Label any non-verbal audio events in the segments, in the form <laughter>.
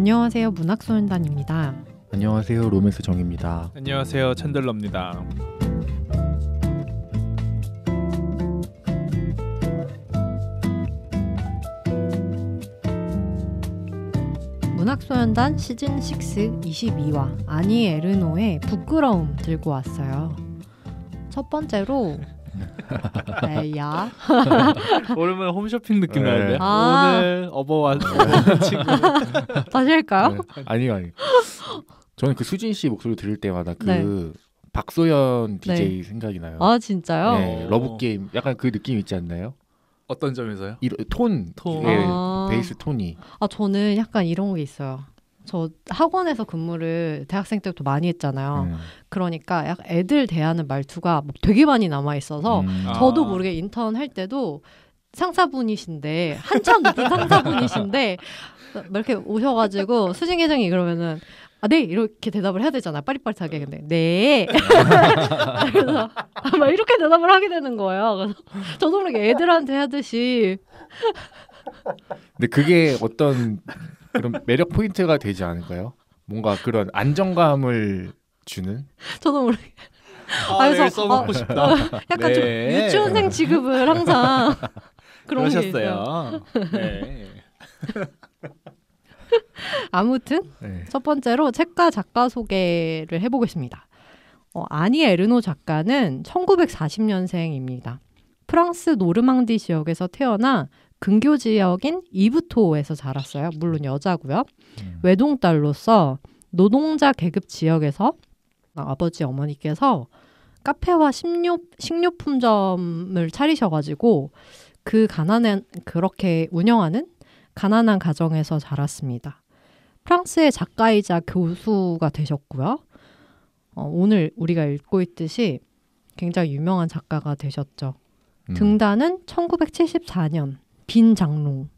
안녕하세요. 문학소년단입니다. 안녕하세요. 로맨스 정입니다. 안녕하세요. 챈들러입니다. 문학소년단 시즌 6 22화 아니 에르노의 부끄러움 들고 왔어요. 첫 번째로 에야. <laughs> 오랜만 홈쇼핑 느낌 네. 나는데 아~ 오늘 업어왔 네. <laughs> 친구. 다시 할까요? 네. 아니 아니. 저는 그 수진 씨 목소리 들을 때마다 그 네. 박소연 DJ 네. 생각이 나요. 아 진짜요? 네, 러브 게임 약간 그 느낌 있지 않나요? 어떤 점에서요? 이런, 톤, 톤. 네, 아~ 베이스 톤이. 아 저는 약간 이런 게 있어요. 저 학원에서 근무를 대학생 때부터 많이 했잖아요. 음. 그러니까 약 애들 대하는 말투가 되게 많이 남아 있어서 음. 아. 저도 모르게 인턴 할 때도 상사분이신데 한참 높은 상사분이신데 이렇게 오셔가지고 수진 계정이 그러면은 아, 네 이렇게 대답을 해야 되잖아 빠릿빠릿하게 근데 네 <laughs> 그래서 아 이렇게 대답을 하게 되는 거예요 그래서 저도 모르게 애들한테 하듯이 근데 그게 어떤 그런 매력 포인트가 되지 않을까요? 뭔가 그런 안정감을 주는? 저도 모르 아, 아 그래서 네, 써먹고 아, 어, 싶다. 어, 약간 네. 좀 유치원생 지급을 항상 <laughs> 그러셨어요. 네. <laughs> 아무튼 네. 첫 번째로 책과 작가 소개를 해보겠습니다. 어, 아니 에르노 작가는 1940년생입니다. 프랑스 노르망디 지역에서 태어나 근교 지역인 이부토에서 자랐어요. 물론 여자고요. 음. 외동딸로서 노동자 계급 지역에서 아, 아버지 어머니께서 카페와 식료, 식료품점을 차리셔가지고 그 가난한 그렇게 운영하는 가난한 가정에서 자랐습니다. 프랑스의 작가이자 교수가 되셨고요. 어, 오늘 우리가 읽고 있듯이 굉장히 유명한 작가가 되셨죠. 음. 등단은 1974년 빈 장롱,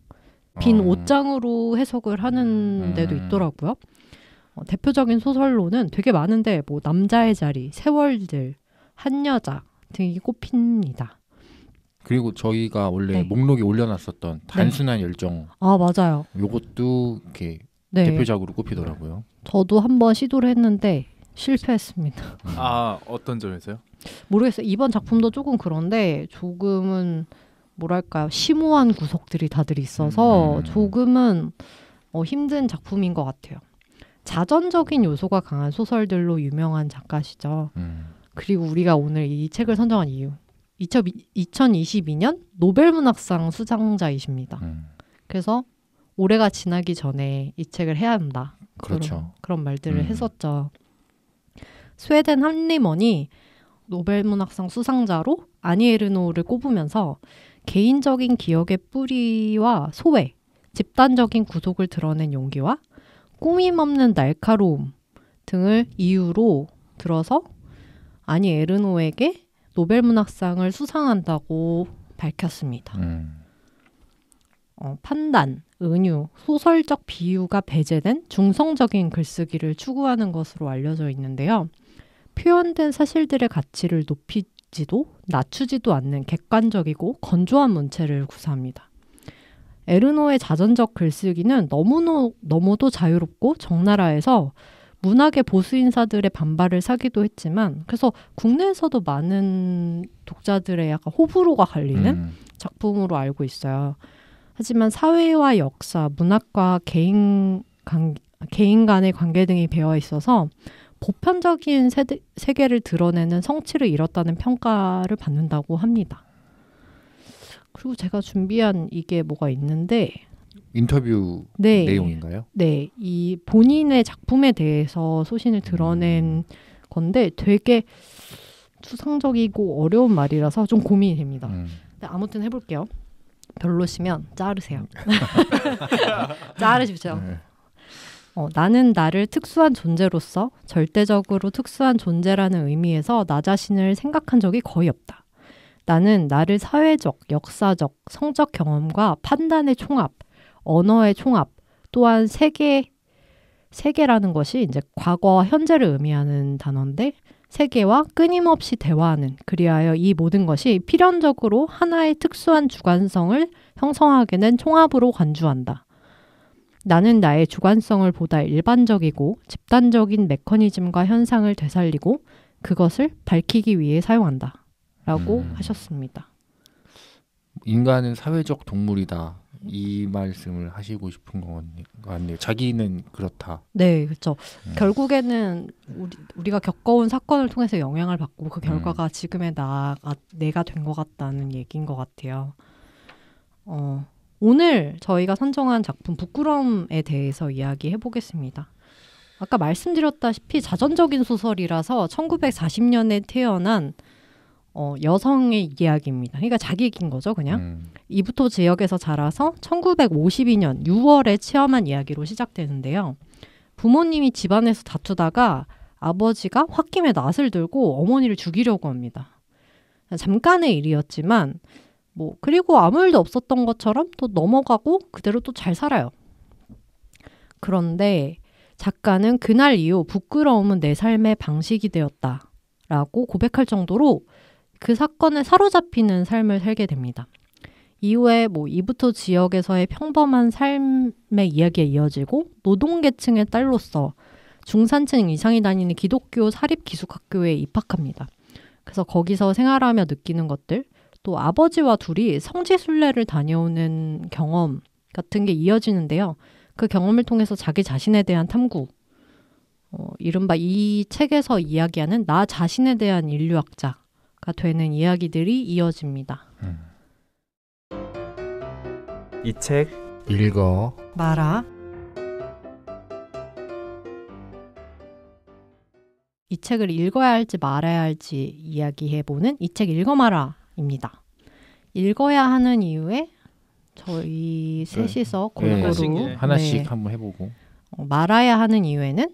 빈 어. 옷장으로 해석을 하는 음, 음. 데도 있더라고요. 어, 대표적인 소설로는 되게 많은데 뭐 남자의 자리, 세월들, 한 여자 등이 꼽힙니다. 그리고 저희가 원래 네. 목록에 올려놨었던 네. 단순한 네. 열정. 아 맞아요. 요것도 이렇게 네. 대표작으로 꼽히더라고요. 저도 한 번 시도를 했는데 실패했습니다. 음. 아 어떤 점에서요? 모르겠어요. 이번 작품도 조금 그런데 조금은 뭐랄까요 심오한 구석들이 다들 있어서 음. 음. 조금은 어, 힘든 작품인 것 같아요. 자전적인 요소가 강한 소설들로 유명한 작가시죠. 음. 그리고 우리가 오늘 이 책을 선정한 이유 2022년 노벨문학상 수상자이십니다. 음. 그래서 올해가 지나기 전에 이 책을 해야 한다. 그렇죠. 그런, 그런 말들을 음. 했었죠. 스웨덴 한림원이 노벨문학상 수상자로 아니에르노를 꼽으면서 개인적인 기억의 뿌리와 소외, 집단적인 구속을 드러낸 용기와 꾸밈없는 날카로움 등을 이유로 들어서 아니 에르노에게 노벨문학상을 수상한다고 밝혔습니다. 음. 어, 판단, 은유, 소설적 비유가 배제된 중성적인 글쓰기를 추구하는 것으로 알려져 있는데요. 표현된 사실들의 가치를 높이 높지도 낮추지도 않는 객관적이고 건조한 문체를 구사합니다. 에르노의 자전적 글쓰기는 너무도, 너무도 자유롭고 적나라해서 문학의 보수 인사들의 반발을 사기도 했지만 그래서 국내에서도 많은 독자들의 약간 호불호가 갈리는 음. 작품으로 알고 있어요. 하지만 사회와 역사, 문학과 개인 관, 개인 간의 관계 등이 배어 있어서 보편적인 세대, 세계를 드러내는 성취를 이뤘다는 평가를 받는다고 합니다. 그리고 제가 준비한 이게 뭐가 있는데 인터뷰 네, 내용인가요? 네, 이 본인의 작품에 대해서 소신을 드러낸 음. 건데 되게 추상적이고 어려운 말이라서 좀 고민이 됩니다. 음. 아무튼 해볼게요. 별로시면 자르세요. <laughs> 자르십시오. 네. 어, 나는 나를 특수한 존재로서 절대적으로 특수한 존재라는 의미에서 나 자신을 생각한 적이 거의 없다. 나는 나를 사회적, 역사적, 성적 경험과 판단의 총합, 언어의 총합, 또한 세계, 세계라는 것이 이제 과거와 현재를 의미하는 단어인데 세계와 끊임없이 대화하는 그리하여 이 모든 것이 필연적으로 하나의 특수한 주관성을 형성하게 된 총합으로 간주한다. 나는 나의 주관성을 보다 일반적이고 집단적인 메커니즘과 현상을 되살리고 그것을 밝히기 위해 사용한다. 라고 음. 하셨습니다. 인간은 사회적 동물이다. 음. 이 말씀을 하시고 싶은 거 같네요. 자기는 그렇다. 네, 그렇죠. 음. 결국에는 우리, 가 겪어온 사건을 통해서 영향을 받고 그 결과가 음. 지금의 나 내가 된 것 같다는 얘기인 것 같아요. 어, 오늘 저희가 선정한 작품 부끄럼에 대해서 이야기해 보겠습니다. 아까 말씀드렸다시피 자전적인 소설이라서 1940년에 태어난 어, 여성의 이야기입니다. 그러니까 자기 얘기인 거죠, 그냥. 음. 이부토 지역에서 자라서 1952년 6월에 체험한 이야기로 시작되는데요. 부모님이 집안에서 다투다가 아버지가 홧김에 낫을 들고 어머니를 죽이려고 합니다. 잠깐의 일이었지만 뭐 그리고 아무 일도 없었던 것처럼 또 넘어가고 그대로 또 잘 살아요. 그런데 작가는 그날 이후 부끄러움은 내 삶의 방식이 되었다. 라고 고백할 정도로 그 사건에 사로잡히는 삶을 살게 됩니다. 이후에 뭐 이부터 지역에서의 평범한 삶의 이야기에 이어지고 노동계층의 딸로서 중산층 이상이 다니는 기독교 사립 기숙학교에 입학합니다. 그래서 거기서 생활하며 느끼는 것들, 또 아버지와 둘이 성지순례를 다녀오는 경험 같은 게 이어지는데요. 그 경험을 통해서 자기 자신에 대한 탐구, 어, 이른바 이 책에서 이야기하는 나 자신에 대한 인류학자가 되는 이야기들이 이어집니다. 음. 이책 읽어 마라. 이 책을 읽어야 할지 말아야 할지 이야기해보는 이 책 읽어 마라 입니다. 읽어야 하는 이유에 저희 네. 셋이서 네. 골고루 네. 하나씩 네. 한번 해보고 어, 말아야 하는 이유에는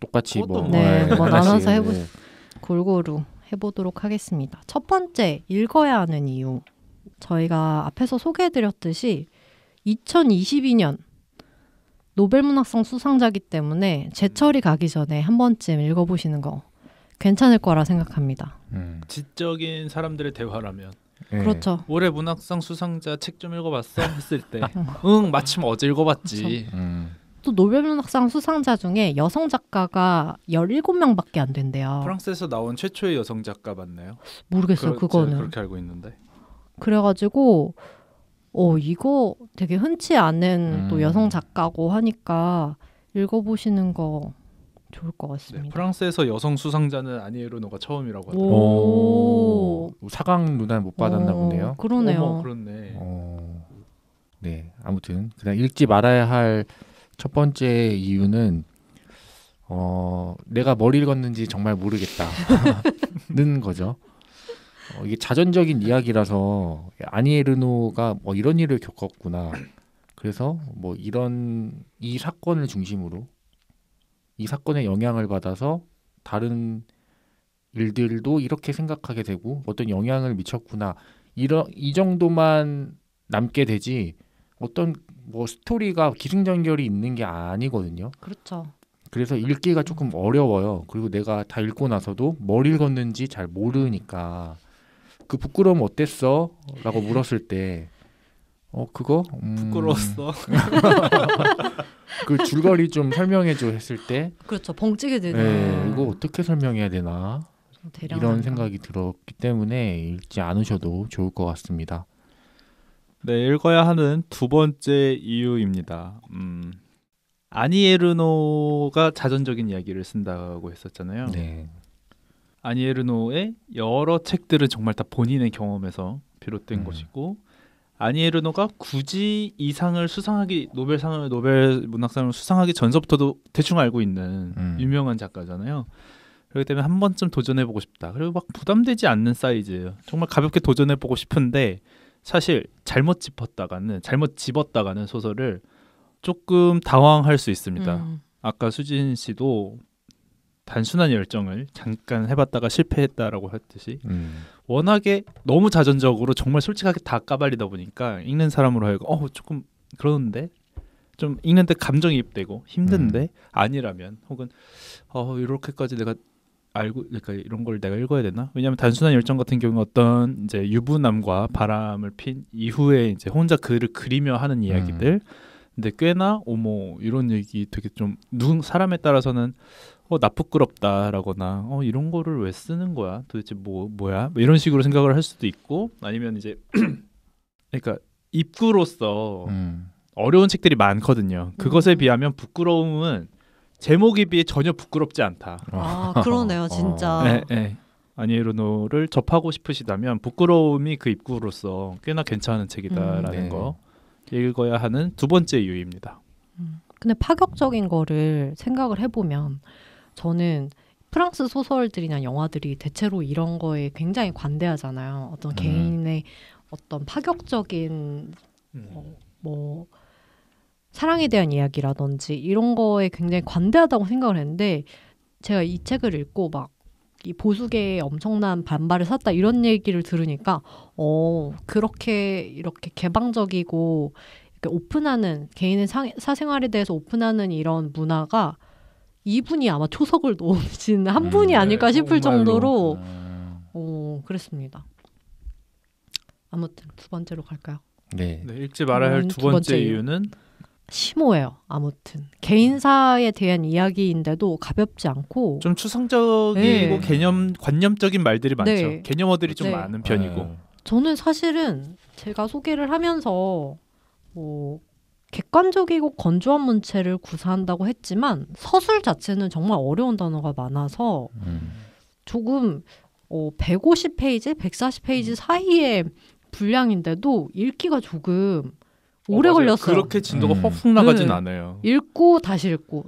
똑같이 뭐, 네, 네 뭐 나눠서 해보 골고루 해보도록 하겠습니다. 첫 번째 읽어야 하는 이유 저희가 앞에서 소개해드렸듯이 2022년 노벨문학상 수상자기 때문에 제철이 가기 전에 한 번쯤 읽어보시는 거 괜찮을 거라 생각합니다. 음. 지적인 사람들의 대화라면 네. 그렇죠. 올해 문학상 수상자 책 좀 읽어봤어 했을 때, <laughs> 응 마침 어제 읽어봤지. 그렇죠. 음. 또 노벨문학상 수상자 중에 여성 작가가 17명밖에 안 된대요. 프랑스에서 나온 최초의 여성 작가 맞나요? 모르겠어요. 그 그거는 그렇게 알고 있는데. 그래가지고 어 이거 되게 흔치 않은 음. 또 여성 작가고 하니까 읽어보시는 거 좋을 것 네, 같습니다. 네, 프랑스에서 여성 수상자는 아니에르노가 처음이라고 하더라고요. 사강 누나 못 받았나 본데요. 그러네요. 어머, 그렇네. 어... 네, 아무튼 그냥 읽지 말아야 할 첫 번째 이유는 어, 내가 뭘 읽었는지 정말 모르겠다는 <laughs> 거죠. 어, 이게 자전적인 이야기라서 아니에르노가 뭐 이런 일을 겪었구나. 그래서 뭐 이런 이 사건을 중심으로 이사건의 영향을 받아서 다른 일들도 이렇게 생각하게 되고 어떤 영향을 미쳤구나 이런 이 정도만 남게 되지 어떤 뭐 스토리가 기승전결이 있는 게 아니거든요. 그렇죠. 그래서 읽기가 조금 어려워요. 그리고 내가 다 읽고 나서도 뭘 읽었는지 잘 모르니까 그 부끄러움 어땠어? 라고 물었을 때어 그거 음... 부끄러웠어. <laughs> 그 줄거리 좀 설명해줘 했을 때 그렇죠 벙찌게 되는. 네, 이거 어떻게 설명해야 되나 이런 생각이 들었기 때문에 읽지 않으셔도 좋을 것 같습니다. 네 읽어야 하는 두 번째 이유입니다. 음, 아니에르노가 자전적인 이야기를 쓴다고 했었잖아요. 네. 아니에르노의 여러 책들은 정말 다 본인의 경험에서 비롯된 음. 것이고 아니에르노가 굳이 이 상을 수상하기 노벨상을 노벨 문학상을 수상하기 전서부터도 대충 알고 있는 음. 유명한 작가잖아요. 그렇기 때문에 한 번쯤 도전해보고 싶다. 그리고 막 부담되지 않는 사이즈예요. 정말 가볍게 도전해보고 싶은데 사실 잘못 짚었다가는 잘못 집었다가는 소설을 조금 당황할 수 있습니다. 음. 아까 수진 씨도 단순한 열정을 잠깐 해봤다가 실패했다라고 했듯이 음. 워낙에 너무 자전적으로 정말 솔직하게 다 까발리다 보니까 읽는 사람으로 하여금 어 조금 그러는데 좀 읽는데 감정이입되고 힘든데 음. 아니라면 혹은 어 이렇게까지 내가 알고 그러니까 이런 걸 내가 읽어야 되나? 왜냐하면 단순한 열정 같은 경우는 어떤 이제 유부남과 바람을 핀 이후에 이제 혼자 글을 그리며 하는 이야기들. 음. 근데 꽤나 오모 이런 얘기 되게 좀 누 사람에 따라서는 어, 나 부끄럽다라거나 어, 이런 거를 왜 쓰는 거야? 도대체 뭐 뭐야? 뭐 이런 식으로 생각을 할 수도 있고 아니면 이제 <clears throat> 그러니까 입구로서 음. 어려운 책들이 많거든요. 그것에 음. 비하면 부끄러움은 제목에 비해 전혀 부끄럽지 않다. 아, 아 <laughs> 그러네요, 진짜. 어. 네, 네. 아니에르노를 접하고 싶으시다면 부끄러움이 그 입구로서 꽤나 괜찮은 책이다라는 음, 네. 거 읽어야 하는 두 번째 이유입니다. 음. 근데 파격적인 거를 생각을 해보면 저는 프랑스 소설들이나 영화들이 대체로 이런 거에 굉장히 관대하잖아요. 어떤 음. 개인의 어떤 파격적인 음. 뭐, 뭐 사랑에 대한 이야기라든지 이런 거에 굉장히 관대하다고 생각을 했는데 제가 이 책을 읽고 막 이 보수계의 엄청난 반발을 샀다 이런 얘기를 들으니까 어 그렇게 이렇게 개방적이고 이렇게 오픈하는 개인의 사, 생활에 대해서 오픈하는 이런 문화가 이분이 아마 초석을 놓으신 한 네, 분이 아닐까 싶을 정도로 네. 어, 그랬습니다. 아무튼 두 번째로 갈까요? 네. 네 읽지 말아야 할두 음, 번째, 번째 이유는 심오해요. 아무튼 개인사에 대한 이야기인데도 가볍지 않고 좀 추상적이고 네. 개념 관념적인 말들이 많죠. 네. 개념어들이 좀 네. 많은 편이고. 네. 저는 사실은 제가 소개를 하면서 뭐 객관적이고 건조한 문체를 구사한다고 했지만 서술 자체는 정말 어려운 단어가 많아서 음. 조금 어, 150페이지, 140페이지 음. 사이의 분량인데도 읽기가 조금 어, 오래 어, 걸렸어요. 그렇게 진도가 음. 확 나가진 네. 않아요. 읽고 다시 읽고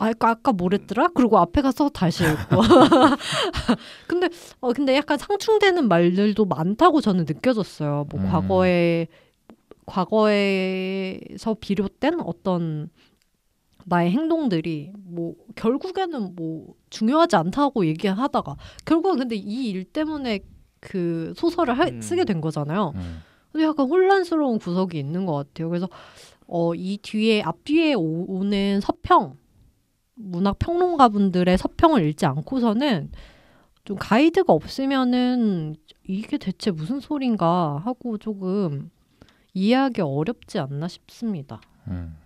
아, 까 아까 뭐랬더라? 그리고 앞에 가서 다시 읽고. <laughs> 근데, 어, 근데 약간 상충되는 말들도 많다고 저는 느껴졌어요. 뭐, 음. 과거에 과거에서 비롯된 어떤 나의 행동들이 뭐 결국에는 뭐 중요하지 않다고 얘기하다가 결국은 근데 이 일 때문에 그 소설을 하, 음. 쓰게 된 거잖아요. 음. 근데 약간 혼란스러운 구석이 있는 것 같아요. 그래서 어, 이 뒤에 앞뒤에 오, 는 서평 문학 평론가분들의 서평을 읽지 않고서는 좀 가이드가 없으면은 이게 대체 무슨 소린가 하고 조금 이해하기 어렵지 않나 싶습니다. 음.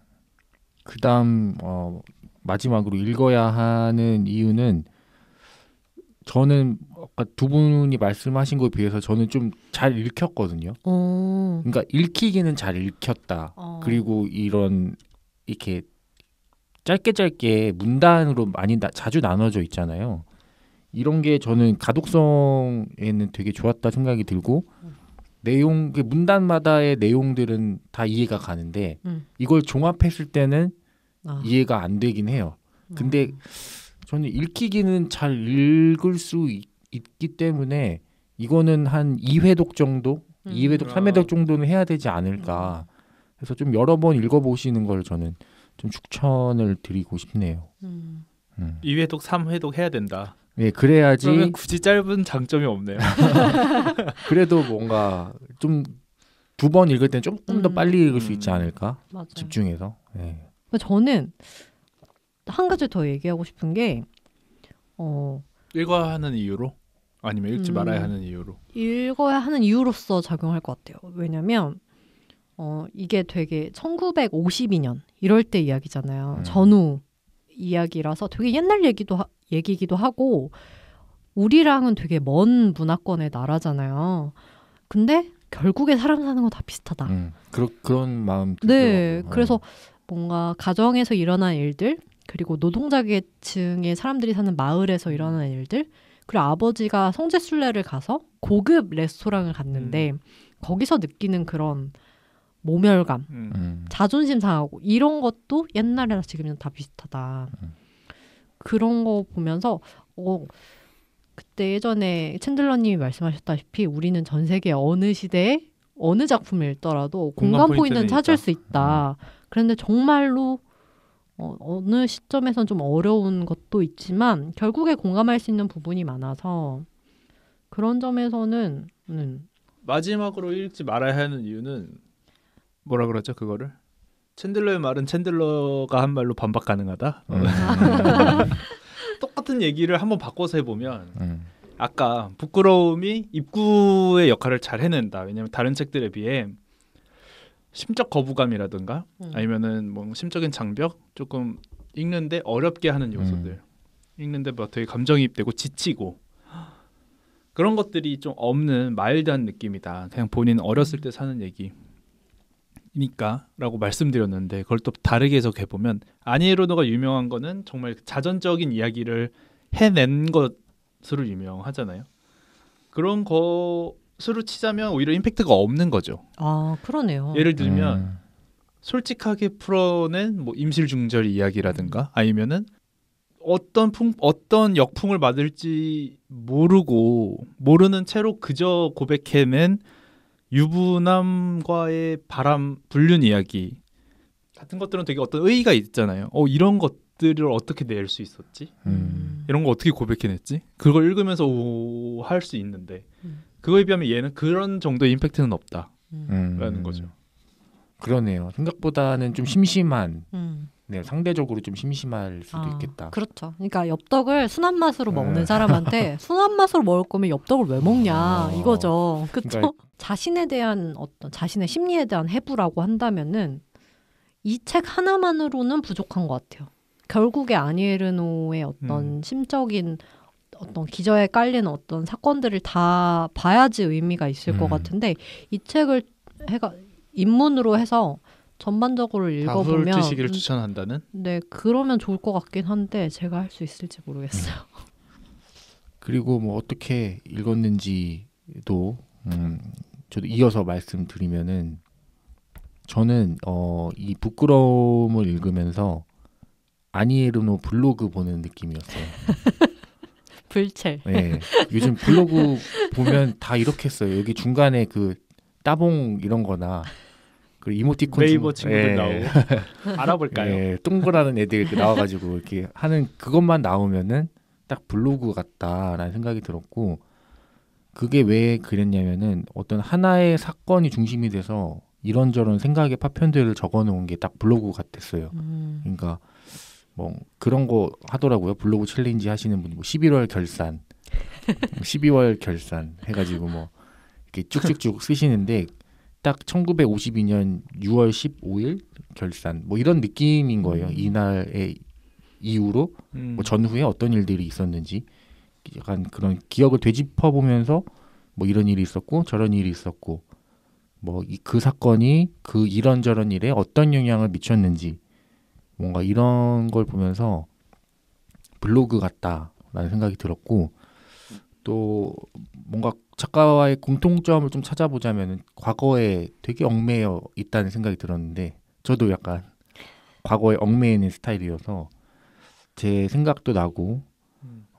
그다음 어, 마지막으로 읽어야 하는 이유는 저는 아까 두 분이 말씀하신 거에 비해서 저는 좀 잘 읽혔거든요. 오. 어. 그러니까 읽히기는 잘 읽혔다. 어. 그리고 이런 이렇게 짧게 짧게 문단으로 많이 나, 자주 나눠져 있잖아요. 이런 게 저는 가독성에는 되게 좋았다 생각이 들고 내용 그 문단마다의 내용들은 다 이해가 가는데 음. 이걸 종합했을 때는 아. 이해가 안 되긴 해요. 아. 근데 음. 저는 읽히기는잘 읽을 수 있, 기 때문에 이거는 한 2회독 정도, 음. 2회독, 3회독 정도는 해야 되지 않을까. 음. 그래서 좀 여러 번 읽어보시는 걸 저는 좀 추천을 드리고 싶네요. 음. 2회독, 음. 3회독 해야 된다. 예, 그래야지. 그러면 굳이 짧은 장점이 없네요. <laughs> 그래도 뭔가 좀 두 번 읽을 때 조금 더 음. 빨리 읽을 수 있지 음. 않을까? 맞아요. 집중해서. 예. 저는 한 가지 더 얘기하고 싶은 게 어, 읽어야 하는 이유로 아니면 읽지 음, 말아야 하는 이유로 읽어야 하는 이유로서 작용할 것 같아요. 왜냐면 어, 이게 되게 1952년 이럴 때 이야기잖아요. 음. 전후 이야기라서 되게 옛날 얘기도 하, 얘기기도 하고 우리랑은 되게 먼 문화권의 나라잖아요. 근데 결국에 사람 사는 거 다 비슷하다. 음, 그러, 그런 마음. 네, 그래서 네. 뭔가 가정에서 일어난 일들 그리고 노동자 계층의 사람들이 사는 마을에서 일어난 일들 그리고 아버지가 성지순례를 가서 고급 레스토랑을 갔는데 음. 거기서 느끼는 그런 모멸감, 음. 음. 자존심 상하고 이런 것도 옛날이랑 지금이랑 다 비슷하다. 음. 그런 거 보면서 어 그때 예전에 챈들러님이 말씀하셨다시피 우리는 전 세계 어느 시대에 어느 작품에 읽더라도 공감, 공감 포인트는 찾을 있다. 수 있다. 음. 그런데 정말로 어, 어느 시점에선 좀 어려운 것도 있지만 결국에 공감할 수 있는 부분이 많아서 그런 점에서는 음. 마지막으로 읽지 말아야 하는 이유는 뭐라 그러죠 그거를 챈들러의 말은 챈들러가 한 말로 반박 가능하다. 어. 음. <laughs> 똑같은 얘기를 한번 바꿔서 해보면 음. 아까 부끄러움이 입구의 역할을 잘 해낸다. 왜냐하면 다른 책들에 비해 심적 거부감이라든가 음. 아니면은 뭐 심적인 장벽 조금 읽는데 어렵게 하는 음. 요소들 읽는데 막 뭐 되게 감정이입되고 지치고 그런 것들이 좀 없는 마일드한 느낌이다. 그냥 본인 어렸을 때 사는 얘기 이 니까라고 말씀드렸는데 그걸 또 다르게 해석해 보면 아니에로노가 유명한 거는 정말 자전적인 이야기를 해낸 것으로 유명하잖아요. 그런 것으로 치자면 오히려 임팩트가 없는 거죠. 아 그러네요. 예를 들면 음. 솔직하게 풀어낸 뭐 임실중절 이야기라든가 아니면은 어떤 풍 어떤 역풍을 맞을지 모르고 모르는 채로 그저 고백해낸 유부남과의 바람 불륜 이야기 같은 것들은 되게 어떤 의의가 있잖아요. 어 이런 것들을 어떻게 낼 수 있었지? 음. 이런 거 어떻게 고백해냈지? 그걸 읽으면서 할 수 있는데 음. 그거에 비하면 얘는 그런 정도의 임팩트는 없다라는 음. 거죠. 음. 그러네요. 생각보다는 좀 심심한 음. 네, 상대적으로 좀 심심할 수도 아, 있겠다. 그렇죠. 그러니까 엽떡을 순한 맛으로 네. 먹는 사람한테 <laughs> 순한 맛으로 먹을 거면 엽떡을 왜 먹냐 아. 이거죠. 그렇죠? 그러니까, 자신에 대한 어떤 자신의 심리에 대한 해부라고 한다면은 이 책 하나만으로는 부족한 것 같아요. 결국에 아니에르노의 어떤 음. 심적인 어떤 기저에 깔리 어떤 사건들을 다 봐야지 의미가 있을 음. 것 같은데 이 책을 해가 입문으로 해서 전반적으로 읽어보면 다솔 드시기를 음, 추천한다는? 네, 그러면 좋을 것 같긴 한데 제가 할 수 있을지 모르겠어요. 음. 그리고 뭐 어떻게 읽었는지도 음, 저도 이어서 말씀드리면은 저는 어, 이 부끄러움을 읽으면서 아니에르노 블로그 보는 느낌이었어요. <laughs> 불첼. 네, 요즘 블로그 보면 다 이렇게 써요. 여기 중간에 그 따봉 이런 거나 그 이모티콘 네이버 친구, 들 예. 나오고 <laughs> 알아볼까요? 예, 동그라는 애들 나와가지고 이렇게 하는 그것만 나오면은 딱 블로그 같다라는 생각이 들었고 그게 왜 그랬냐면은 어떤 하나의 사건이 중심이 돼서 이런저런 생각의 파편들을 적어놓은 게 딱 블로그 같았어요. 음. 그러니까 뭐 그런 거 하더라고요. 블로그 챌린지 하시는 분이 뭐 11월 결산, 12월 결산 해가지고 뭐 이렇게 쭉쭉쭉 쓰시는데 딱 1952년 6월 15일 결산 뭐 이런 느낌인 거예요. 음. 이날의 이후로 음. 뭐 전후에 어떤 일들이 있었는지 약간 그런 기억을 되짚어 보면서 뭐 이런 일이 있었고 저런 일이 있었고 뭐 그 사건이 그 이런저런 일에 어떤 영향을 미쳤는지 뭔가 이런 걸 보면서 블로그 같다라는 생각이 들었고 또 뭔가 작가와의 공통점을 좀 찾아보자면 과거에 되게 얽매여 있다는 생각이 들었는데 저도 약간 과거에 얽매이는 스타일이어서 제 생각도 나고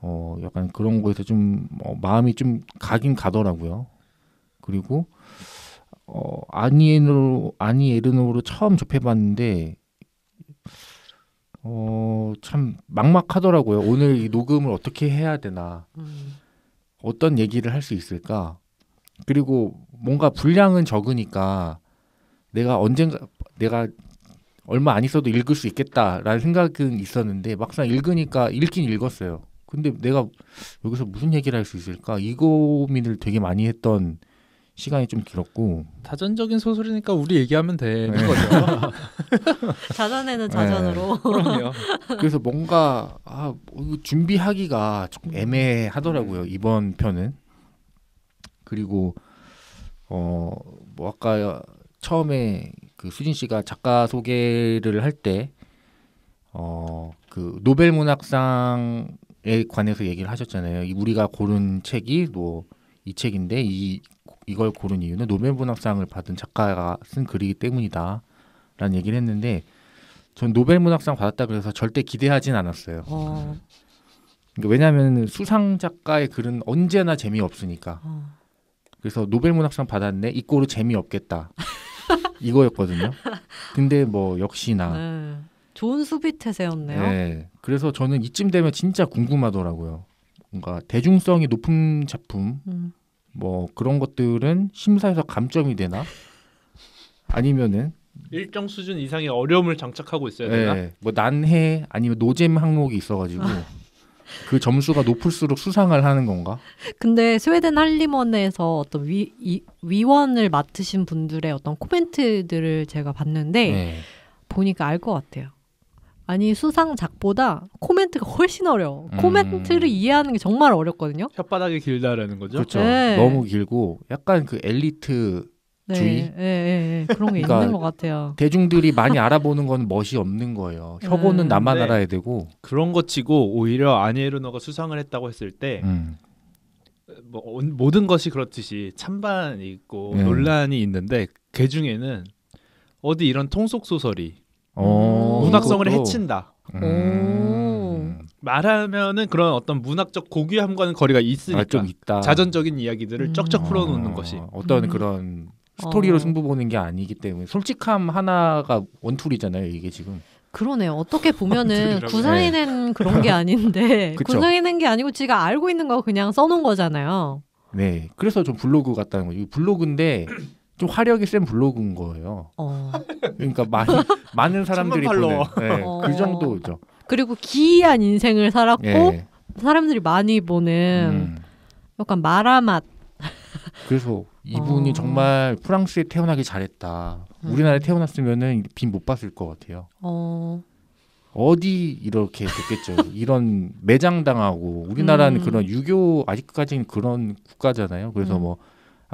어 약간 그런 거에서 좀 어, 마음이 좀 가긴 가더라고요. 그리고 어 아니에르노 아니에르노로 처음 접해봤는데 어 참 막막하더라고요. 오늘 이 녹음을 어떻게 해야 되나. 음. 어떤 얘기를 할 수 있을까? 그리고 뭔가 분량은 적으니까 내가 언젠가 내가 얼마 안 있어도 읽을 수 있겠다라는 생각은 있었는데 막상 읽으니까 읽긴 읽었어요. 근데 내가 여기서 무슨 얘기를 할 수 있을까? 이 고민을 되게 많이 했던 시간이 좀 길었고 자전적인 소설이니까 우리 얘기하면 되는 네. 거죠. <laughs> 자전에는 자전으로. 네. 그럼요. 그래서 뭔가 아, 준비하기가 조금 애매하더라고요 음. 이번 편은. 그리고 어 뭐 아까 처음에 그 수진 씨가 작가 소개를 할 때 어 그 노벨 문학상에 관해서 얘기를 하셨잖아요. 우리가 고른 책이 뭐 이 책인데 이 이걸 고른 이유는 노벨 문학상을 받은 작가가 쓴 글이기 때문이다라는 얘기를 했는데 전 노벨 문학상 받았다 그래서 절대 기대하진 않았어요. 어. 그러니까 왜냐하면 수상 작가의 글은 언제나 재미없으니까. 어. 그래서 노벨 문학상 받았네 이 꼴은 재미없겠다 <laughs> 이거였거든요. 근데 뭐 역시나 네. 좋은 수비태세였네요. 네. 그래서 저는 이쯤 되면 진짜 궁금하더라고요. 뭔가 대중성이 높은 작품. 음. 뭐 그런 것들은 심사에서 감점이 되나? 아니면은 일정 수준 이상의 어려움을 장착하고 있어야 되나? 네, 뭐 난해 아니면 노잼 항목이 있어가지고 아. 그 점수가 높을수록 수상을 하는 건가? 근데 스웨덴 할리먼에서 어떤 위, 이, 위원을 맡으신 분들의 어떤 코멘트들을 제가 봤는데 네. 보니까 알 것 같아요. 아니 수상작보다 코멘트가 훨씬 어려워. 음. 코멘트를 이해하는 게 정말 어렵거든요. 혓바닥이 길다라는 거죠. 그렇죠. 네. 너무 길고 약간 그 엘리트 네, 주의 예, 예, 예. 그런 게 그러니까 있는 것 같아요. 대중들이 많이 알아보는 건 멋이 없는 거예요. 혀오는 음. 나만 네. 알아야 되고 그런 거 치고 오히려 아니에르노가 수상을 했다고 했을 때 음. 뭐, 모든 것이 그렇듯이 찬반이 있고 음. 논란이 있는데 그 중에는 어디 이런 통속 소설이 어, 음. 문학성을 그것도. 해친다. 음. 말하면은 그런 어떤 문학적 고귀함과는 거리가 있으니까 아, 좀 있다. 자전적인 이야기들을 음. 쩍쩍 풀어놓는 어, 것이 어떤 음. 그런 어. 스토리로 어. 승부 보는 게 아니기 때문에 솔직함 하나가 원툴이잖아요 이게 지금. 그러네요. 어떻게 보면은 <laughs> 구상해낸 네. 그런 게 아닌데 <laughs> 구상해낸 게 아니고 지가 알고 있는 거 그냥 써놓은 거잖아요. 네, 그래서 좀 블로그 같다는 거죠. 블로그인데 좀 화력이 센 블로그인 거예요. 어. 그러니까 많이 많은 <laughs> 사람들이 보는 네, 어. 그 정도죠. 그리고 기이한 인생을 살았고 예. 사람들이 많이 보는 음. 약간 마라맛. 그래서 이분이 어. 정말 프랑스에 태어나기 잘했다. 음. 우리나라에 태어났으면은 빈 못 봤을 것 같아요. 어. 어디 이렇게 됐겠죠. 이런 매장당하고 우리나라는 음. 그런 유교 아직까지는 그런 국가잖아요. 그래서 음. 뭐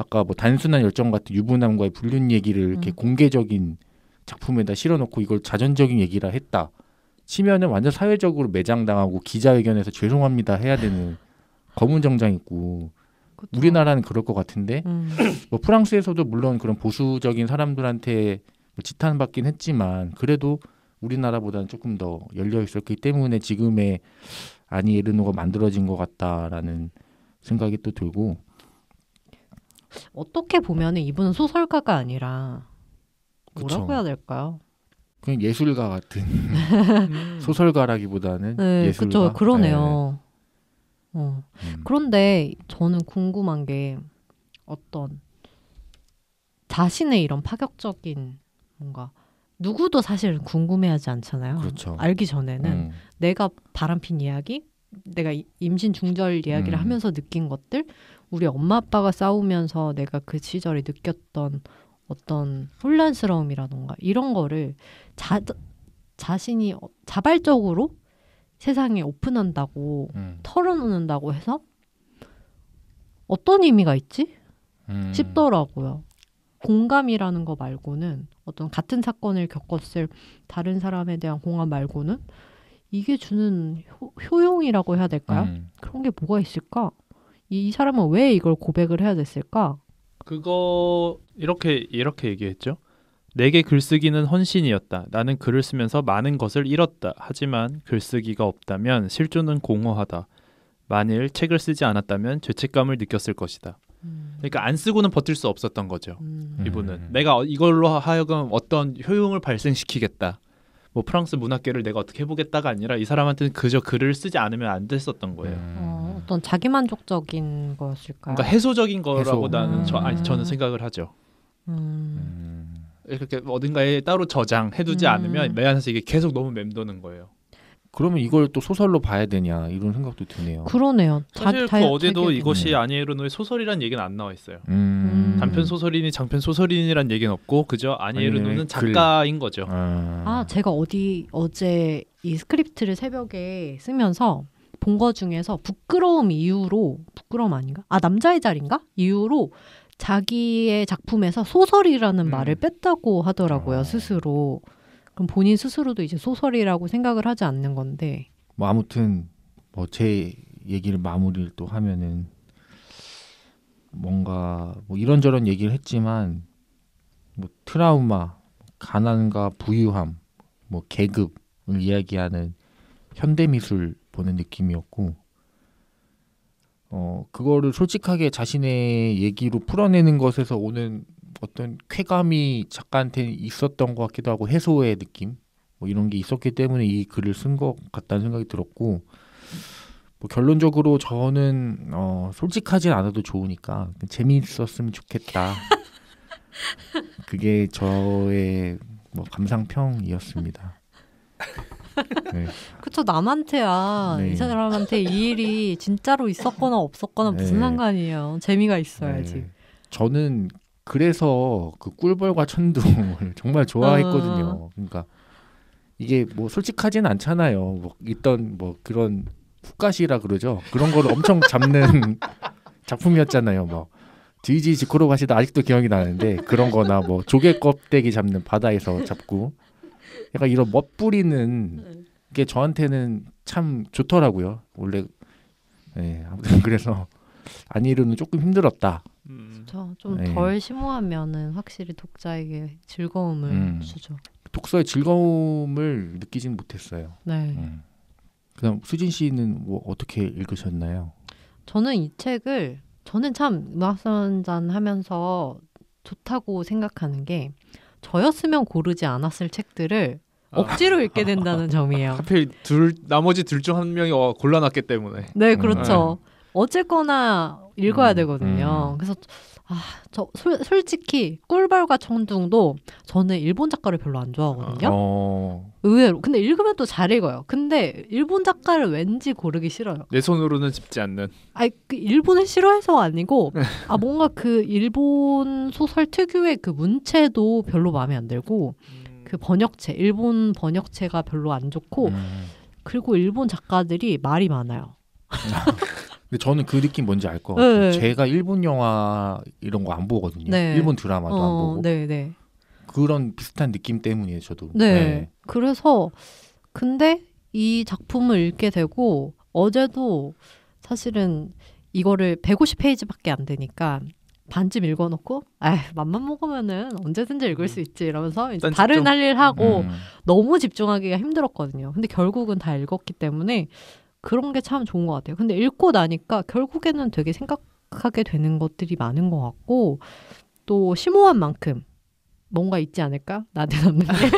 아까 뭐 단순한 열정 같은 유부남과의 불륜 얘기를 이렇게 음. 공개적인 작품에다 실어놓고 이걸 자전적인 얘기라 했다 치면은 완전 사회적으로 매장당하고 기자회견에서 죄송합니다 해야 되는 <laughs> 검은 정장 입고 그쵸. 우리나라는 그럴 것 같은데 음. 뭐 프랑스에서도 물론 그런 보수적인 사람들한테 뭐 지탄받긴 했지만 그래도 우리나라보다는 조금 더 열려 있었기 때문에 지금의 아니 에르노가 만들어진 것 같다라는 생각이 또 들고 어떻게 보면 이분은 소설가가 아니라 뭐라고 그쵸. 해야 될까요? 그냥 예술가 같은 <laughs> 음. 소설가라기보다는 네, 예술가. 그렇죠. 그러네요. 네. 어. 음. 그런데 저는 궁금한 게 어떤 자신의 이런 파격적인 뭔가 누구도 사실 궁금해하지 않잖아요. 그렇죠. 알기 전에는 음. 내가 바람핀 이야기, 내가 임신 중절 이야기를 음. 하면서 느낀 것들 우리 엄마 아빠가 싸우면서 내가 그 시절에 느꼈던 어떤 혼란스러움이라던가 이런 거를 자, 자신이 어, 자발적으로 세상에 오픈한다고 음. 털어놓는다고 해서 어떤 의미가 있지 음. 싶더라고요. 공감이라는 거 말고는 어떤 같은 사건을 겪었을 다른 사람에 대한 공감 말고는 이게 주는 효, 용이라고 해야 될까요? 음. 그런 게 뭐가 있을까? 이 사람은 왜 이걸 고백을 해야 됐을까? 그거 이렇게 이렇게 얘기했죠. 내게 글쓰기는 헌신이었다. 나는 글을 쓰면서 많은 것을 잃었다. 하지만 글쓰기가 없다면 실존은 공허하다. 만일 책을 쓰지 않았다면 죄책감을 느꼈을 것이다. 음. 그러니까 안 쓰고는 버틸 수 없었던 거죠. 음. 이분은 음. 내가 이걸로 하여금 어떤 효용을 발생시키겠다. 뭐 프랑스 문학계를 내가 어떻게 해보겠다가 아니라 이 사람한테는 그저 글을 쓰지 않으면 안 됐었던 거예요. 음. 어, 떤 자기만족적인 거였을까요? 그러니까 해소적인 거라고 해소. 나는 저, 아니, 음. 저는 생각을 하죠. 음. 음. 이렇게 어딘가에 따로 저장해두지 음. 않으면 내 안에서 이게 계속 너무 맴도는 거예요. 그러면 이걸 또 소설로 봐야 되냐 이런 생각도 드네요. 그러네요. 사실 그 다, 그 어제도 이것이 네. 아니에르노의 소설이란 얘기는 안 나와 있어요. 음. 음... 단편 소설이니 장편 소설이니란 얘기는 없고 그저 아니에르노는 작가인 글... 거죠. 아... 아 제가 어디 어제 이 스크립트를 새벽에 쓰면서 본 거 중에서 부끄러움 이유로 부끄러움 아닌가? 아 남자의 자리인가? 이유로 자기의 작품에서 소설이라는 음. 말을 뺐다고 하더라고요 어. 스스로. 그럼 본인 스스로도 이제 소설이라고 생각을 하지 않는 건데. 뭐 아무튼 뭐 제 얘기를 마무리를 또 하면은 뭔가 뭐 이런저런 얘기를 했지만 뭐 트라우마, 가난과 부유함, 뭐 계급을 이야기하는 현대 미술 보는 느낌이었고 어 그거를 솔직하게 자신의 얘기로 풀어내는 것에서 오는 어떤 쾌감이 작가한테 있었던 것 같기도 하고 해소의 느낌 뭐 이런 게 있었기 때문에 이 글을 쓴 것 같다는 생각이 들었고 뭐 결론적으로 저는 어, 솔직하진 않아도 좋으니까 재미있었으면 좋겠다. <laughs> 그게 저의 뭐 감상평이었습니다. 네. 그쵸 남한테야 네. 이 사람한테 이 일이 진짜로 있었거나 없었거나 네. 무슨 네. 상관이에요 재미가 있어야지 네. 저는 그래서 그 꿀벌과 천둥을 <laughs> 정말 좋아했거든요. 어. 그러니까 이게 뭐 솔직하진 않잖아요. 뭐 있던 뭐 그런 후가시라 그러죠. 그런 걸 엄청 잡는 <laughs> 작품이었잖아요. 뭐 디지 지코로 가시다 아직도 기억이 나는데 그런 거나 뭐 조개 껍데기 잡는 바다에서 잡고 약간 이런 멋부리는 네. 게 저한테는 참 좋더라고요. 원래 예, 네, 아무튼 그래서 안 이루는 조금 힘들었다. 음. 좀덜 네. 심오하면은 확실히 독자에게 즐거움을 음. 주죠. 독서의 즐거움을 느끼진 못했어요. 네. 네. 음. 그럼 수진 씨는 뭐 어떻게 읽으셨나요? 저는 이 책을 저는 참음선잔 하면서 좋다고 생각하는 게 저였으면 고르지 않았을 책들을 아. 억지로 아. 읽게 된다는 <laughs> 점이에요. 하필 둘 나머지 둘 중 한 명이 골라놨기 때문에. 네, 그렇죠. 음. 어쨌거나 읽어야 음, 되거든요. 음. 그래서 아, 저 솔, 솔직히 꿀벌과 청둥도 저는 일본 작가를 별로 안 좋아하거든요. 어... 의외로. 근데 읽으면 또 잘 읽어요. 근데 일본 작가를 왠지 고르기 싫어요. 내 손으로는 집지 않는. 아, 그 일본을 싫어해서 아니고 <laughs> 네. 아 뭔가 그 일본 소설 특유의 그 문체도 별로 마음에 안 들고 음. 그 번역체, 일본 번역체가 별로 안 좋고 음... 그리고 일본 작가들이 말이 많아요. <laughs> 근데 저는 그 느낌 뭔지 알 것 같아요. 네. 제가 일본 영화 이런 거 안 보거든요. 네. 일본 드라마도 어, 안 보고. 네네. 네. 그런 비슷한 느낌 때문이에요, 저도. 네. 네. 그래서 근데 이 작품을 읽게 되고 어제도 사실은 이거를 150페이지밖에 안 되니까 반쯤 읽어놓고 아 맘만 먹으면은 언제든지 읽을 수 있지 이러면서 이제 다른 할일 하고 음. 너무 집중하기가 힘들었거든요. 근데 결국은 다 읽었기 때문에 그런 게 참 좋은 것 같아요. 근데 읽고 나니까 결국에는 되게 생각하게 되는 것들이 많은 것 같고 또 심오한 만큼 뭔가 있지 않을까? 나한테 남는 맞아.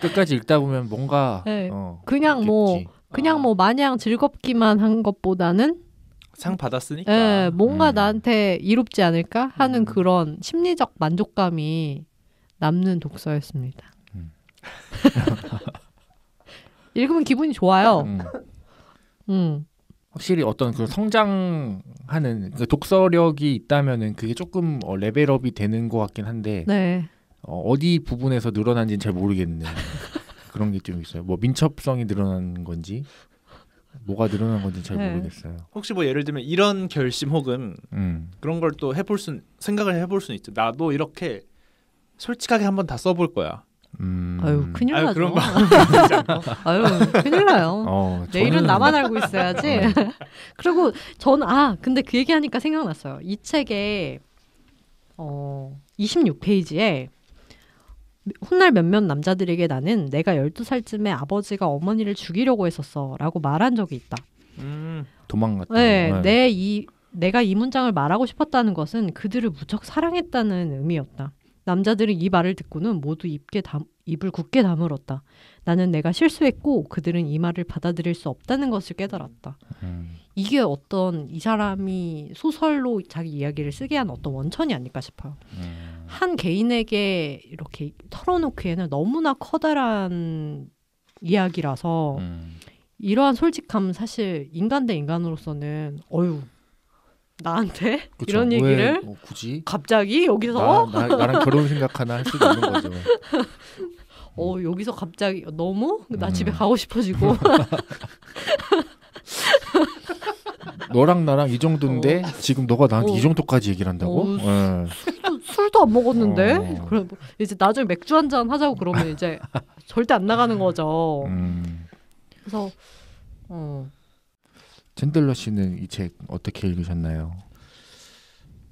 끝까지 읽다 보면 뭔가 네. 어, 그냥 있겠지. 뭐 그냥 아. 뭐 마냥 즐겁기만 한 것보다는 상 받았으니까 네, 뭔가 음. 나한테 이롭지 않을까 하는 음. 그런 심리적 만족감이 남는 독서였습니다. 음. <laughs> 읽으면 기분이 좋아요. 음. <laughs> 음. 확실히 어떤 그 성장하는 그 독서력이 있다면은 그게 조금 어, 레벨업이 되는 것 같긴 한데 네. 어, 디 부분에서 늘어난지는 잘 모르겠는 <laughs> 그런 게 좀 있어요. 뭐 민첩성이 늘어난 건지 뭐가 늘어난 건지 잘 네. 모르겠어요. 혹시 뭐 예를 들면 이런 결심 혹은 음. 그런 걸 또 해볼 수 생각을 해볼 수는 있죠. 나도 이렇게 솔직하게 한번 다 써볼 거야. 음... 아유 큰일 아유, 나죠. <laughs> 아유 큰일 나요. 어, 내일은 뭐 나만 알고 있어야지. 어. <laughs> 그리고 전아 근데 그 얘기하니까 생각났어요. 이 책에 어 26페이지에 훗날 몇몇 남자들에게 나는 내가 12살쯤에 아버지가 어머니를 죽이려고 했었어 라고 말한 적이 있다. 음, 도망갔다. 네, 네. 내 이, 내가 이 문장을 말하고 싶었다는 것은 그들을 무척 사랑했다는 의미였다. 남자들은 이 말을 듣고는 모두 입게 담, 입을 굳게 다물었다. 나는 내가 실수했고 그들은 이 말을 받아들일 수 없다는 것을 깨달았다. 음. 이게 어떤 이 사람이 소설로 자기 이야기를 쓰게 한 어떤 원천이 아닐까 싶어요. 음. 한 개인에게 이렇게 털어놓기에는 너무나 커다란 이야기라서 음. 이러한 솔직함 사실 인간 대 인간으로서는 어유 나한테 그쵸, 이런 얘기를 뭐 굳이 갑자기 여기서 나, 나랑 결혼 생각하나 할 수도 있는 거죠. 어 음. 여기서 갑자기 너무 나 음. 집에 가고 싶어지고 <laughs> 너랑 나랑 이 정도인데 어. 지금 너가 나한테 어. 이 정도까지 얘기를 한다고? 어, 예. 술도, 술도 안 먹었는데 어. 그럼 이제 나중에 맥주 한 잔 하자고 그러면 이제 절대 안 나가는 거죠. 음. 그래서 어 챈들러 씨는 이 책 어떻게 읽으셨나요?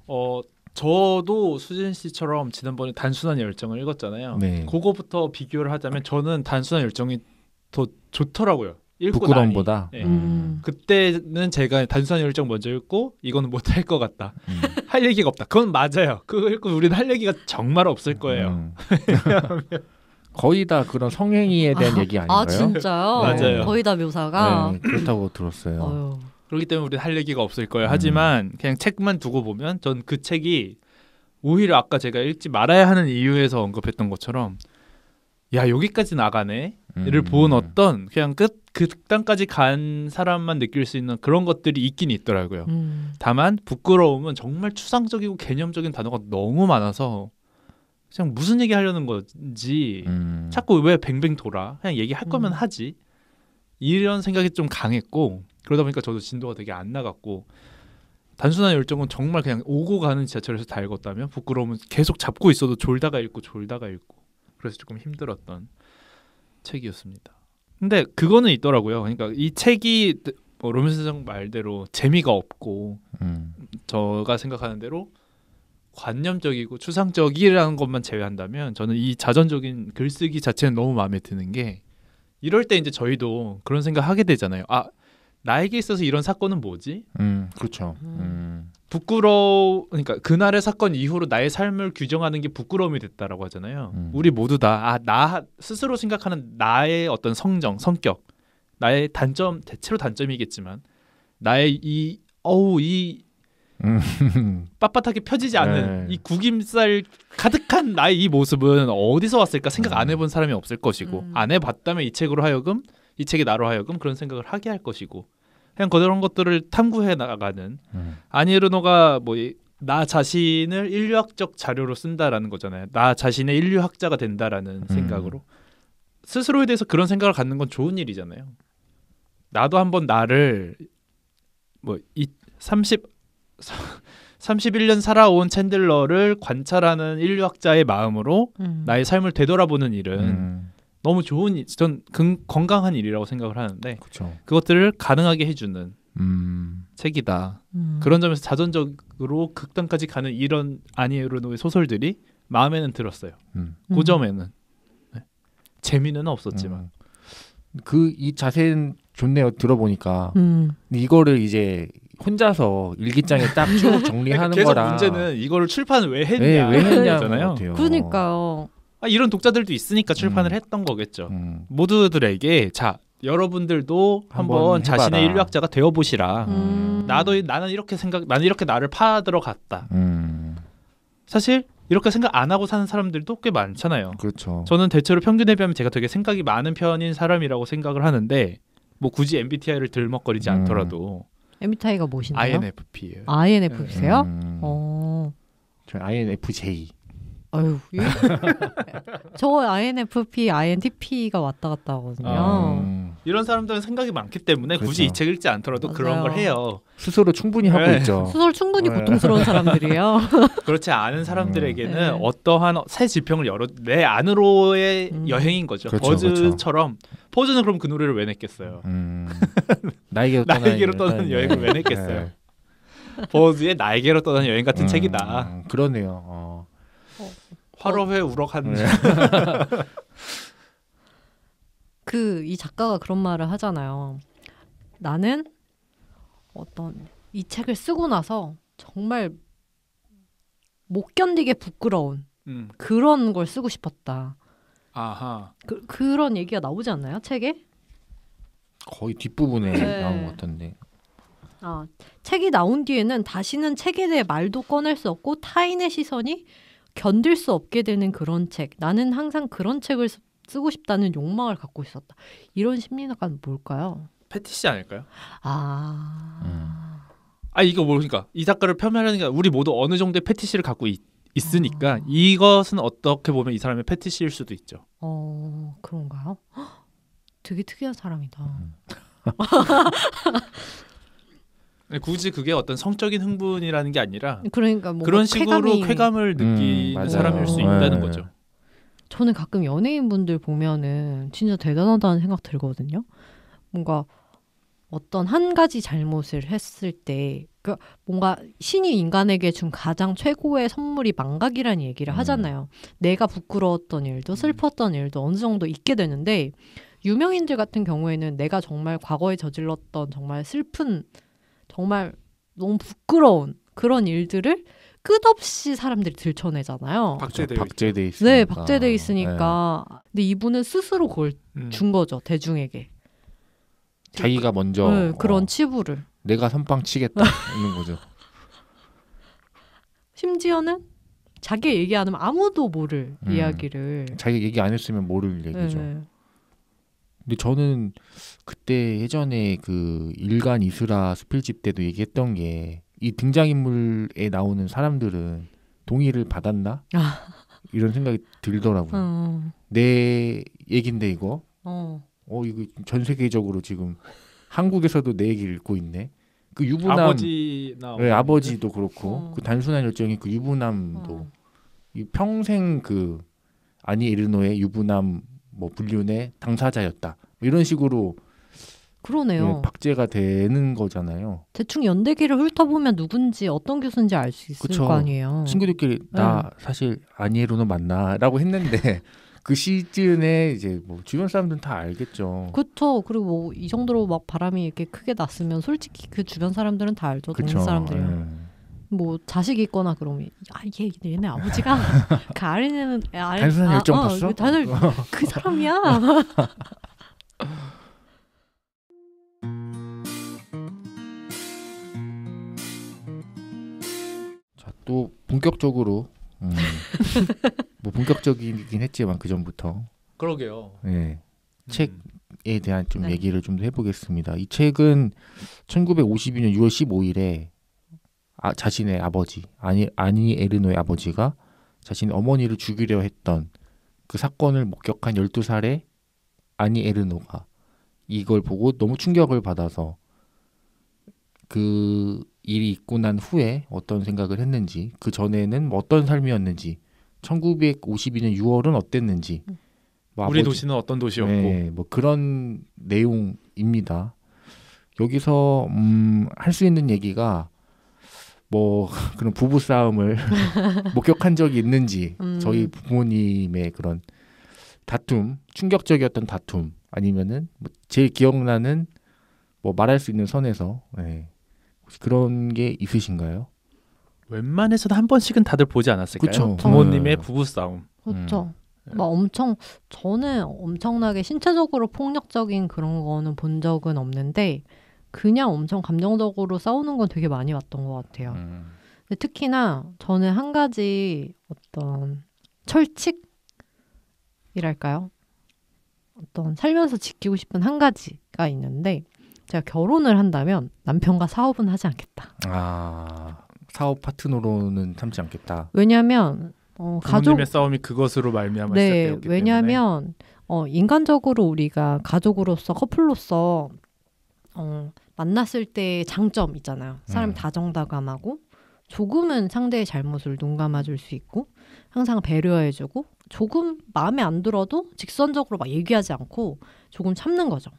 어 저도 수진 씨처럼 지난번에 단순한 열정을 읽었잖아요. 네. 그거부터 비교를 하자면 저는 단순한 열정이 더 좋더라고요. 부끄러움보다. 네. 음. 그때는 제가 단순한 열정 먼저 읽고 이거는 못할 것 같다. 음. 할 얘기가 없다. 그건 맞아요. 그거 읽고 우리는 할 얘기가 정말 없을 거예요. 음. <laughs> 거의 다 그런 성행위에 대한 아, 얘기 아닌가요? 아 진짜요? <laughs> 맞아요. 네, 거의 다 묘사가 네, 그렇다고 들었어요. 어휴. 그렇기 때문에 우리 할 얘기가 없을 거예요. 하지만 음. 그냥 책만 두고 보면 전 그 책이 오히려 아까 제가 읽지 말아야 하는 이유에서 언급했던 것처럼 야 여기까지 나가네를 음. 본 어떤 그냥 끝 극단까지 그 간 사람만 느낄 수 있는 그런 것들이 있긴 있더라고요. 음. 다만 부끄러움은 정말 추상적이고 개념적인 단어가 너무 많아서 그냥 무슨 얘기 하려는 건지 음. 자꾸 왜 뱅뱅 돌아 그냥 얘기할 음. 거면 하지 이런 생각이 좀 강했고 그러다 보니까 저도 진도가 되게 안 나갔고 단순한 열정은 정말 그냥 오고 가는 지하철에서 다 읽었다면 부끄러움은 계속 잡고 있어도 졸다가 읽고 졸다가 읽고 그래서 조금 힘들었던 책이었습니다. 근데 그거는 있더라고요. 그러니까 이 책이 뭐 로맨스장 말대로 재미가 없고 음. 제가 생각하는 대로 관념적이고 추상적이라는 것만 제외한다면 저는 이 자전적인 글쓰기 자체는 너무 마음에 드는 게 이럴 때 이제 저희도 그런 생각 하게 되잖아요. 아 나에게 있어서 이런 사건은 뭐지? 음 그렇죠. 음. 음. 부끄러우 그러니까 그날의 사건 이후로 나의 삶을 규정하는 게 부끄러움이 됐다라고 하잖아요. 음. 우리 모두 다 아 나 스스로 생각하는 나의 어떤 성정 성격 나의 단점 대체로 단점이겠지만 나의 이 어우 이 음. 빳빳하게 펴지지 않는 네. 이 구김살 가득한 나의 이 모습은 어디서 왔을까 생각 안 음. 해본 사람이 없을 것이고 음. 안 해봤다면 이 책으로 하여금 이 책이 나로 하여금 그런 생각을 하게 할 것이고 그냥 그런 것들을 탐구해 나가는 음. 아니르노가 뭐 나 자신을 인류학적 자료로 쓴다라는 거잖아요. 나 자신의 인류학자가 된다라는 음. 생각으로 스스로에 대해서 그런 생각을 갖는 건 좋은 일이잖아요. 나도 한번 나를 뭐이30 31년 살아온 챈들러를 관찰하는 인류학자의 마음으로 음. 나의 삶을 되돌아보는 일은 음. 너무 좋은 전 건강한 일이라고 생각을 하는데 그쵸. 그것들을 가능하게 해주는 음. 책이다. 음. 그런 점에서 자전적으로 극단까지 가는 이런 아니에로노의 소설들이 마음에는 들었어요. 음. 그 음. 점에는 네. 재미는 없었지만 그 이 자세는 좋네요. 들어보니까 이거를 이제 혼자서 일기장에 딱 쭉 <laughs> 정리하는 계속 거라 문제는 이걸 출판을 왜 했냐 네, 왜 했냐잖아요. 네, 그러니까요. 아, 이런 독자들도 있으니까 출판을 음. 했던 거겠죠. 음. 모두들에게 자 여러분들도 한번, 한번 자신의 인류학자가 되어 보시라. 음. 나도 나는 이렇게 생각 나는 이렇게 나를 파들어갔다. 음. 사실 이렇게 생각 안 하고 사는 사람들도 꽤 많잖아요. 그렇죠. 저는 대체로 평균에 비하면 제가 되게 생각이 많은 편인 사람이라고 생각을 하는데 뭐 굳이 MBTI를 들먹거리지 음. 않더라도 MBTI가 무엇인데요? INFP예요. INFP세요? 음... 어. 저 INFJ. 아유, 예. <laughs> 저 INFP, INTP가 왔다 갔다 하거든요. 아, 이런 사람들은 생각이 많기 때문에 그렇죠. 굳이 이책 읽지 않더라도 맞아요. 그런 걸 해요. 스스로 충분히 하고 네. 있죠. 스스로 충분히 네. 고통스러운 사람들이에요. <laughs> 그렇지 않은 사람들에게는 음. 네. 어떠한 새 지평을 열어 내 안으로의 음. 여행인 거죠. 그렇죠, 그렇죠. 버즈처럼 그렇죠. 포즈는 그럼 그 노래를 왜 냈겠어요? 음. 나에게로 떠나는 여행을 왜 네. 냈겠어요? 버즈의 나에게로 떠나 여행 같은 음, 책이다. 그러네요. 어. 화로회 우럭한 네. <laughs> 그이 작가가 그런 말을 하잖아요. 나는 어떤 이 책을 쓰고 나서 정말 못 견디게 부끄러운 음. 그런 걸 쓰고 싶었다. 아하. 그, 그런 얘기가 나오지 않나요 책에? 거의 뒷부분에 네. 나온 것 같은데. 아 책이 나온 뒤에는 다시는 책에 대해 말도 꺼낼 수 없고 타인의 시선이 견딜 수 없게 되는 그런 책. 나는 항상 그런 책을 쓰고 싶다는 욕망을 갖고 있었다. 이런 심리학은 뭘까요? 패티시 아닐까요? 아. 음. 아 이거 모르니까 이 작가를 폄하하는 게 우리 모두 어느 정도의 패티시를 갖고 있, 으니까 어. 아. 이것은 어떻게 보면 이 사람의 패티시일 수도 있죠. 어 그런가요? 헉, <gasps> 되게 특이한 사람이다. 음. <laughs> 네, 굳이 그게 어떤 성적인 흥분이라는 게 아니라 그러니까 그런 식으로 쾌감이... 을 음, 느끼는 음, 사람일 수 있다는 네. 거죠. 저는 가끔 연예인분들 보면은 진짜 대단하다는 생각 들거든요. 뭔가 어떤 한 가지 잘못을 했을 때 그러니까 뭔가 신이 인간에게 준 가장 최고의 선물이 망각이라는 얘기를 음. 하잖아요. 음. 내가 부끄러웠던 일도 음. 슬펐던 일도 어느 정도 있게 되는데 유명인들 같은 경우에는 내가 정말 과거에 저질렀던 정말 슬픈 정말 너무 부끄러운 그런 일들을 끝없이 사람들이 들춰내잖아요. 박제돼 그렇죠. 박제돼 있 네, 박제돼 있으니까. 네. 근데 이분은 스스로 그걸 음. 준 거죠 대중에게. 자기가 먼저 네, 그런 어, 치부를. 내가 선빵 치겠다 이런 거죠. <laughs> 심지어는 자기 얘기 안 하면 아무도 모를 음. 이야기를. 자기 얘기 안 했으면 모를 얘기죠. 네네. 네. 근데 저는 그때 예전에 그 일간 이스라 스필집 때도 얘기했던 게 이 등장인물에 나오는 사람들은 동의를 받았나? 아. 이런 생각이 들더라고요. 어. 내 얘긴데 이거. 어. 어 이거 전 세계적으로 지금 한국에서도 내 얘기 를 읽고 있네. 그 유부남 아버지 나 네, 아버지도 그렇고 어. 그 단순한 열정이 그 유부남도 어. 이 평생 그 아니 에르노의 유부남 뭐 불륜의 당사자였다 뭐 이런 식으로 그러네요. 예, 박제가 되는 거잖아요. 대충 연대기를 훑어보면 누군지 어떤 교수인지 알 수 있을 그쵸. 거 아니에요. 친구들끼리 나 네. 사실 아니에로는 만나라고 했는데 <laughs> 그 시즌에 이제 뭐 주변 사람들은 다 알겠죠. 그렇죠. 그리고 뭐이 정도로 막 바람이 이렇게 크게 났으면 솔직히 그 주변 사람들은 다 알죠. 동네 사람들이. 예. 뭐 자식이 있거나 그러면 아얘 얘네 아버지가 <laughs> 가르는 아, 가르는 아, 열정 어, 봤어? 그 어, 다들 그 사람이야. <laughs> 자또 본격적으로 음, <laughs> 뭐 본격적이긴 했지만 그 전부터 그러게요. 예. 책 음. 에 대한 좀 네. 얘기를 좀 해보겠습니다. 이 책은 1952년 6월 15일에 아, 자신의 아버지 아니 아니 에르노의 아버지가 자신의 어머니를 죽이려 했던 그 사건을 목격한 12살의 아니 에르노가 이걸 보고 너무 충격을 받아서 그 일이 있고 난 후에 어떤 생각을 했는지 그 전에는 뭐 어떤 삶이었는지 1952년 6월은 어땠는지 뭐 우리 아버지, 도시는 어떤 도시였고 네, 뭐 그런 내용입니다. 여기서 음, 할 수 있는 얘기가 뭐 그런 부부 싸움을 <laughs> 목격한 적이 있는지 음. 저희 부모님의 그런 다툼 충격적이었던 다툼 아니면은 뭐 제일 기억나는 뭐 말할 수 있는 선에서 네. 혹시 그런 게 있으신가요? 웬만해서는 한 번씩은 다들 보지 않았을까요? 그쵸. 부모님의 음. 부부 싸움. 그렇죠. 음. 막 엄청 저는 엄청나게 신체적으로 폭력적인 그런 거는 본 적은 없는데 그냥 엄청 감정적으로 싸우는 건 되게 많이 왔던 것 같아요. 음. 근데 특히나 저는 한 가지 어떤 철칙이랄까요? 어떤 살면서 지키고 싶은 한 가지가 있는데 제가 결혼을 한다면 남편과 사업은 하지 않겠다. 아 사업 파트너로는 참지 않겠다. 왜냐하면 어, 가족의 싸움이 그것으로 말미암아 네, 왜냐하면 어, 인간적으로 우리가 가족으로서 커플로서 어, 만났을 때의 장점 있잖아요. 사람 음. 다정다감하고 조금은 상대의 잘못을 눈감아줄 수 있고 항상 배려해주고 조금 마음에 안 들어도 직선적으로 막 얘기하지 않고 조금 참는 거죠.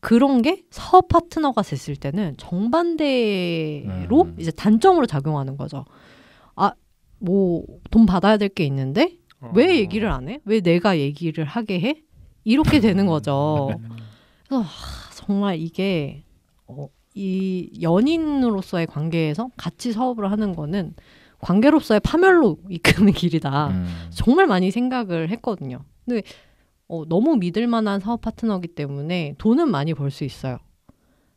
그런 게 사업 파트너가 됐을 때는 정반대로 음. 이제 단점으로 작용하는 거죠. 아, 뭐 돈 받아야 될 게 있는데 왜 어. 얘기를 안 해? 왜 내가 얘기를 하게 해? 이렇게 되는 거죠. 음. 그래서 아, 정말 이게 어, 이 연인으로서의 관계에서 같이 사업을 하는 거는 관계로서의 파멸로 <laughs> 이끄는 길이다. 음. 정말 많이 생각을 했거든요. 근데 어, 너무 믿을 만한 사업 파트너기 때문에 돈은 많이 벌 수 있어요.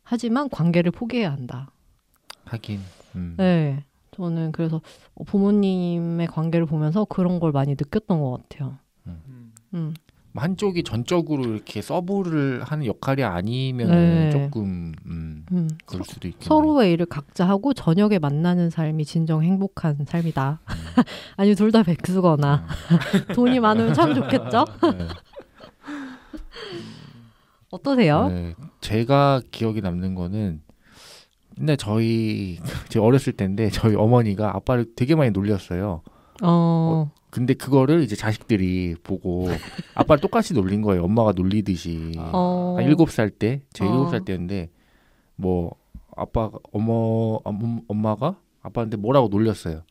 하지만 관계를 포기해야 한다. 하긴. 음. 네. 저는 그래서 어, 부모님의 관계를 보면서 그런 걸 많이 느꼈던 것 같아요. 음. 음. 음. 뭐 한쪽이 전적으로 이렇게 서브를 하는 역할이 아니면 네. 조금 음, 음. 그럴 수도 있겠네 서로의 일을 각자 하고 저녁에 만나는 삶이 진정 행복한 삶이다. 음. <laughs> 아니 둘다 백수거나 음. <laughs> 돈이 많으면 참 좋겠죠. <laughs> 네. 어떠세요? 네. 제가 기억에 남는 거는 근데 저희 제 어렸을 때인데 저희 어머니가 아빠를 되게 많이 놀렸어요. 어. 어 근데 그거를 이제 자식들이 보고 <laughs> 아빠를 똑같이 놀린 거예요. 엄마가 놀리듯이. 어. 한 일곱 살 때, 제 어. 아. 7살 때였는데 뭐 아빠가 어머 엄마가 아빠한테 뭐라고 놀렸어요.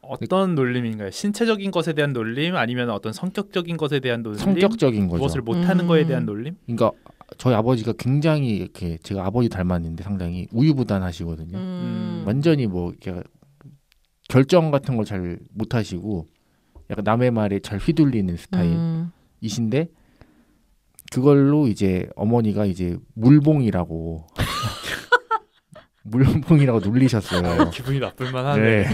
어떤 놀림인가요? 신체적인 것에 대한 놀림 아니면 어떤 성격적인 것에 대한 놀림? 성격적인 거죠. 무엇을 못하는 음. 거에 대한 음. 놀림? 그러니까 저희 아버지가 굉장히 이렇게 제가 아버지 닮았는데 상당히 우유부단하시거든요. 음. 음. 완전히 뭐 결정 같은 걸 잘 못하시고 약간 남의 말에 잘 휘둘리는 스타일이신데 음. 그걸로 이제 어머니가 이제 물봉이라고 <laughs> 물봉이라고 놀리셨어요. <laughs> 기분이 나쁠 만하네. 네.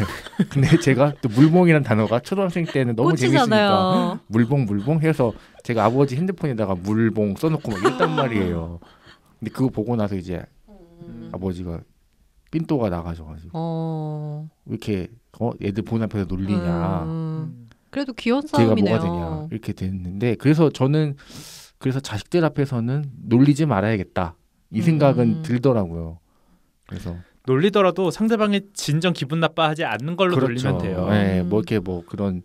근데 제가 또 물봉이란 단어가 초등학생 때는 너무 꽂히잖아요. 재밌으니까 물봉 물봉 해서 제가 아버지 핸드폰에다가 물봉 써놓고 막 이랬단 말이에요. 근데 그거 보고 나서 이제 음. 아버지가 삔또가 나가셔가지고 어... 이렇게 어 애들 본 앞에서 놀리냐. 음. 그래도 귀여운 싸움이네요. 뭐가 되냐 이렇게 됐는데 그래서 저는 그래서 자식들 앞에서는 놀리지 말아야겠다 이 음. 생각은 음. 들더라고요. 그래서 놀리더라도 상대방이 진정 기분 나빠하지 않는 걸로 그렇죠. 놀리면 돼요. 네, 음. 뭐 이렇게 뭐 그런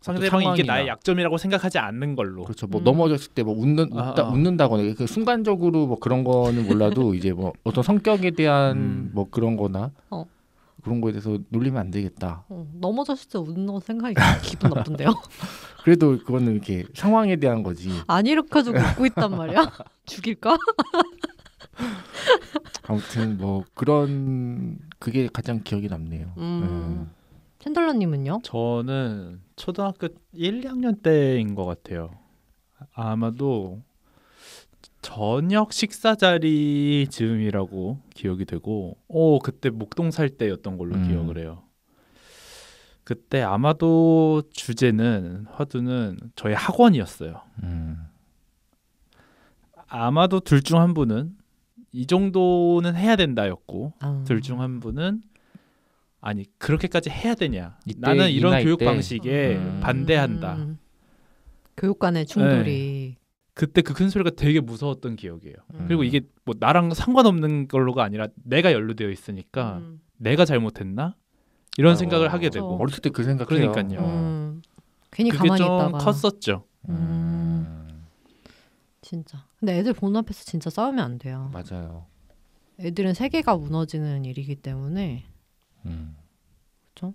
상대방이 이게 나의 약점이라고 생각하지 않는 걸로. 그렇죠. 뭐 음. 넘어졌을 때 뭐 웃는 웃다, 아, 아, 웃는다거나 그 순간적으로 뭐 그런 거는 몰라도 <laughs> 이제 뭐 어떤 성격에 대한 음. 뭐 그런 거나 어. 그런 거에 대해서 놀리면 안 되겠다. 어, 넘어졌을 때 웃는 생각이 <laughs> 기분 나쁜데요. <laughs> 그래도 그거는 이렇게 상황에 대한 거지. 안 일으켜주고 웃고 있단 말이야. <laughs> 죽일까? 아무튼 뭐 그런 그게 가장 기억에 남네요. 음. 네. 챈들러님은요? 저는 초등학교 1, 2학년 때인 것 같아요. 아마도 저녁 식사 자리 즈음이라고 기억이 되고 오 어, 그때 목동 살 때였던 걸로 음. 기억을 해요. 그때 아마도 주제는 화두는 저희 학원이었어요. 음. 아마도 둘 중 한 분은 이 정도는 해야 된다였고 아. 둘중 한 분은 아니 그렇게까지 해야 되냐 이때, 나는 이런 교육 이때. 방식에 음. 반대한다 음. 교육관의 충돌이 네. 그때 그 큰 소리가 되게 무서웠던 기억이에요. 음. 그리고 이게 뭐 나랑 상관없는 걸로가 아니라 내가 연루되어 있으니까 음. 내가 잘못했나 이런 아, 생각을 어, 하게 그렇죠. 되고 어렸을 때그 생각 그러니까요. 음. 음. 괜히 그게 가만히 좀 있다가 컸었죠. 음. 음. 진짜. 근데 애들 보는 앞에서 진짜 싸우면 안 돼요. 맞아요. 애들은 세계가 무너지는 일이기 때문에. 그렇죠?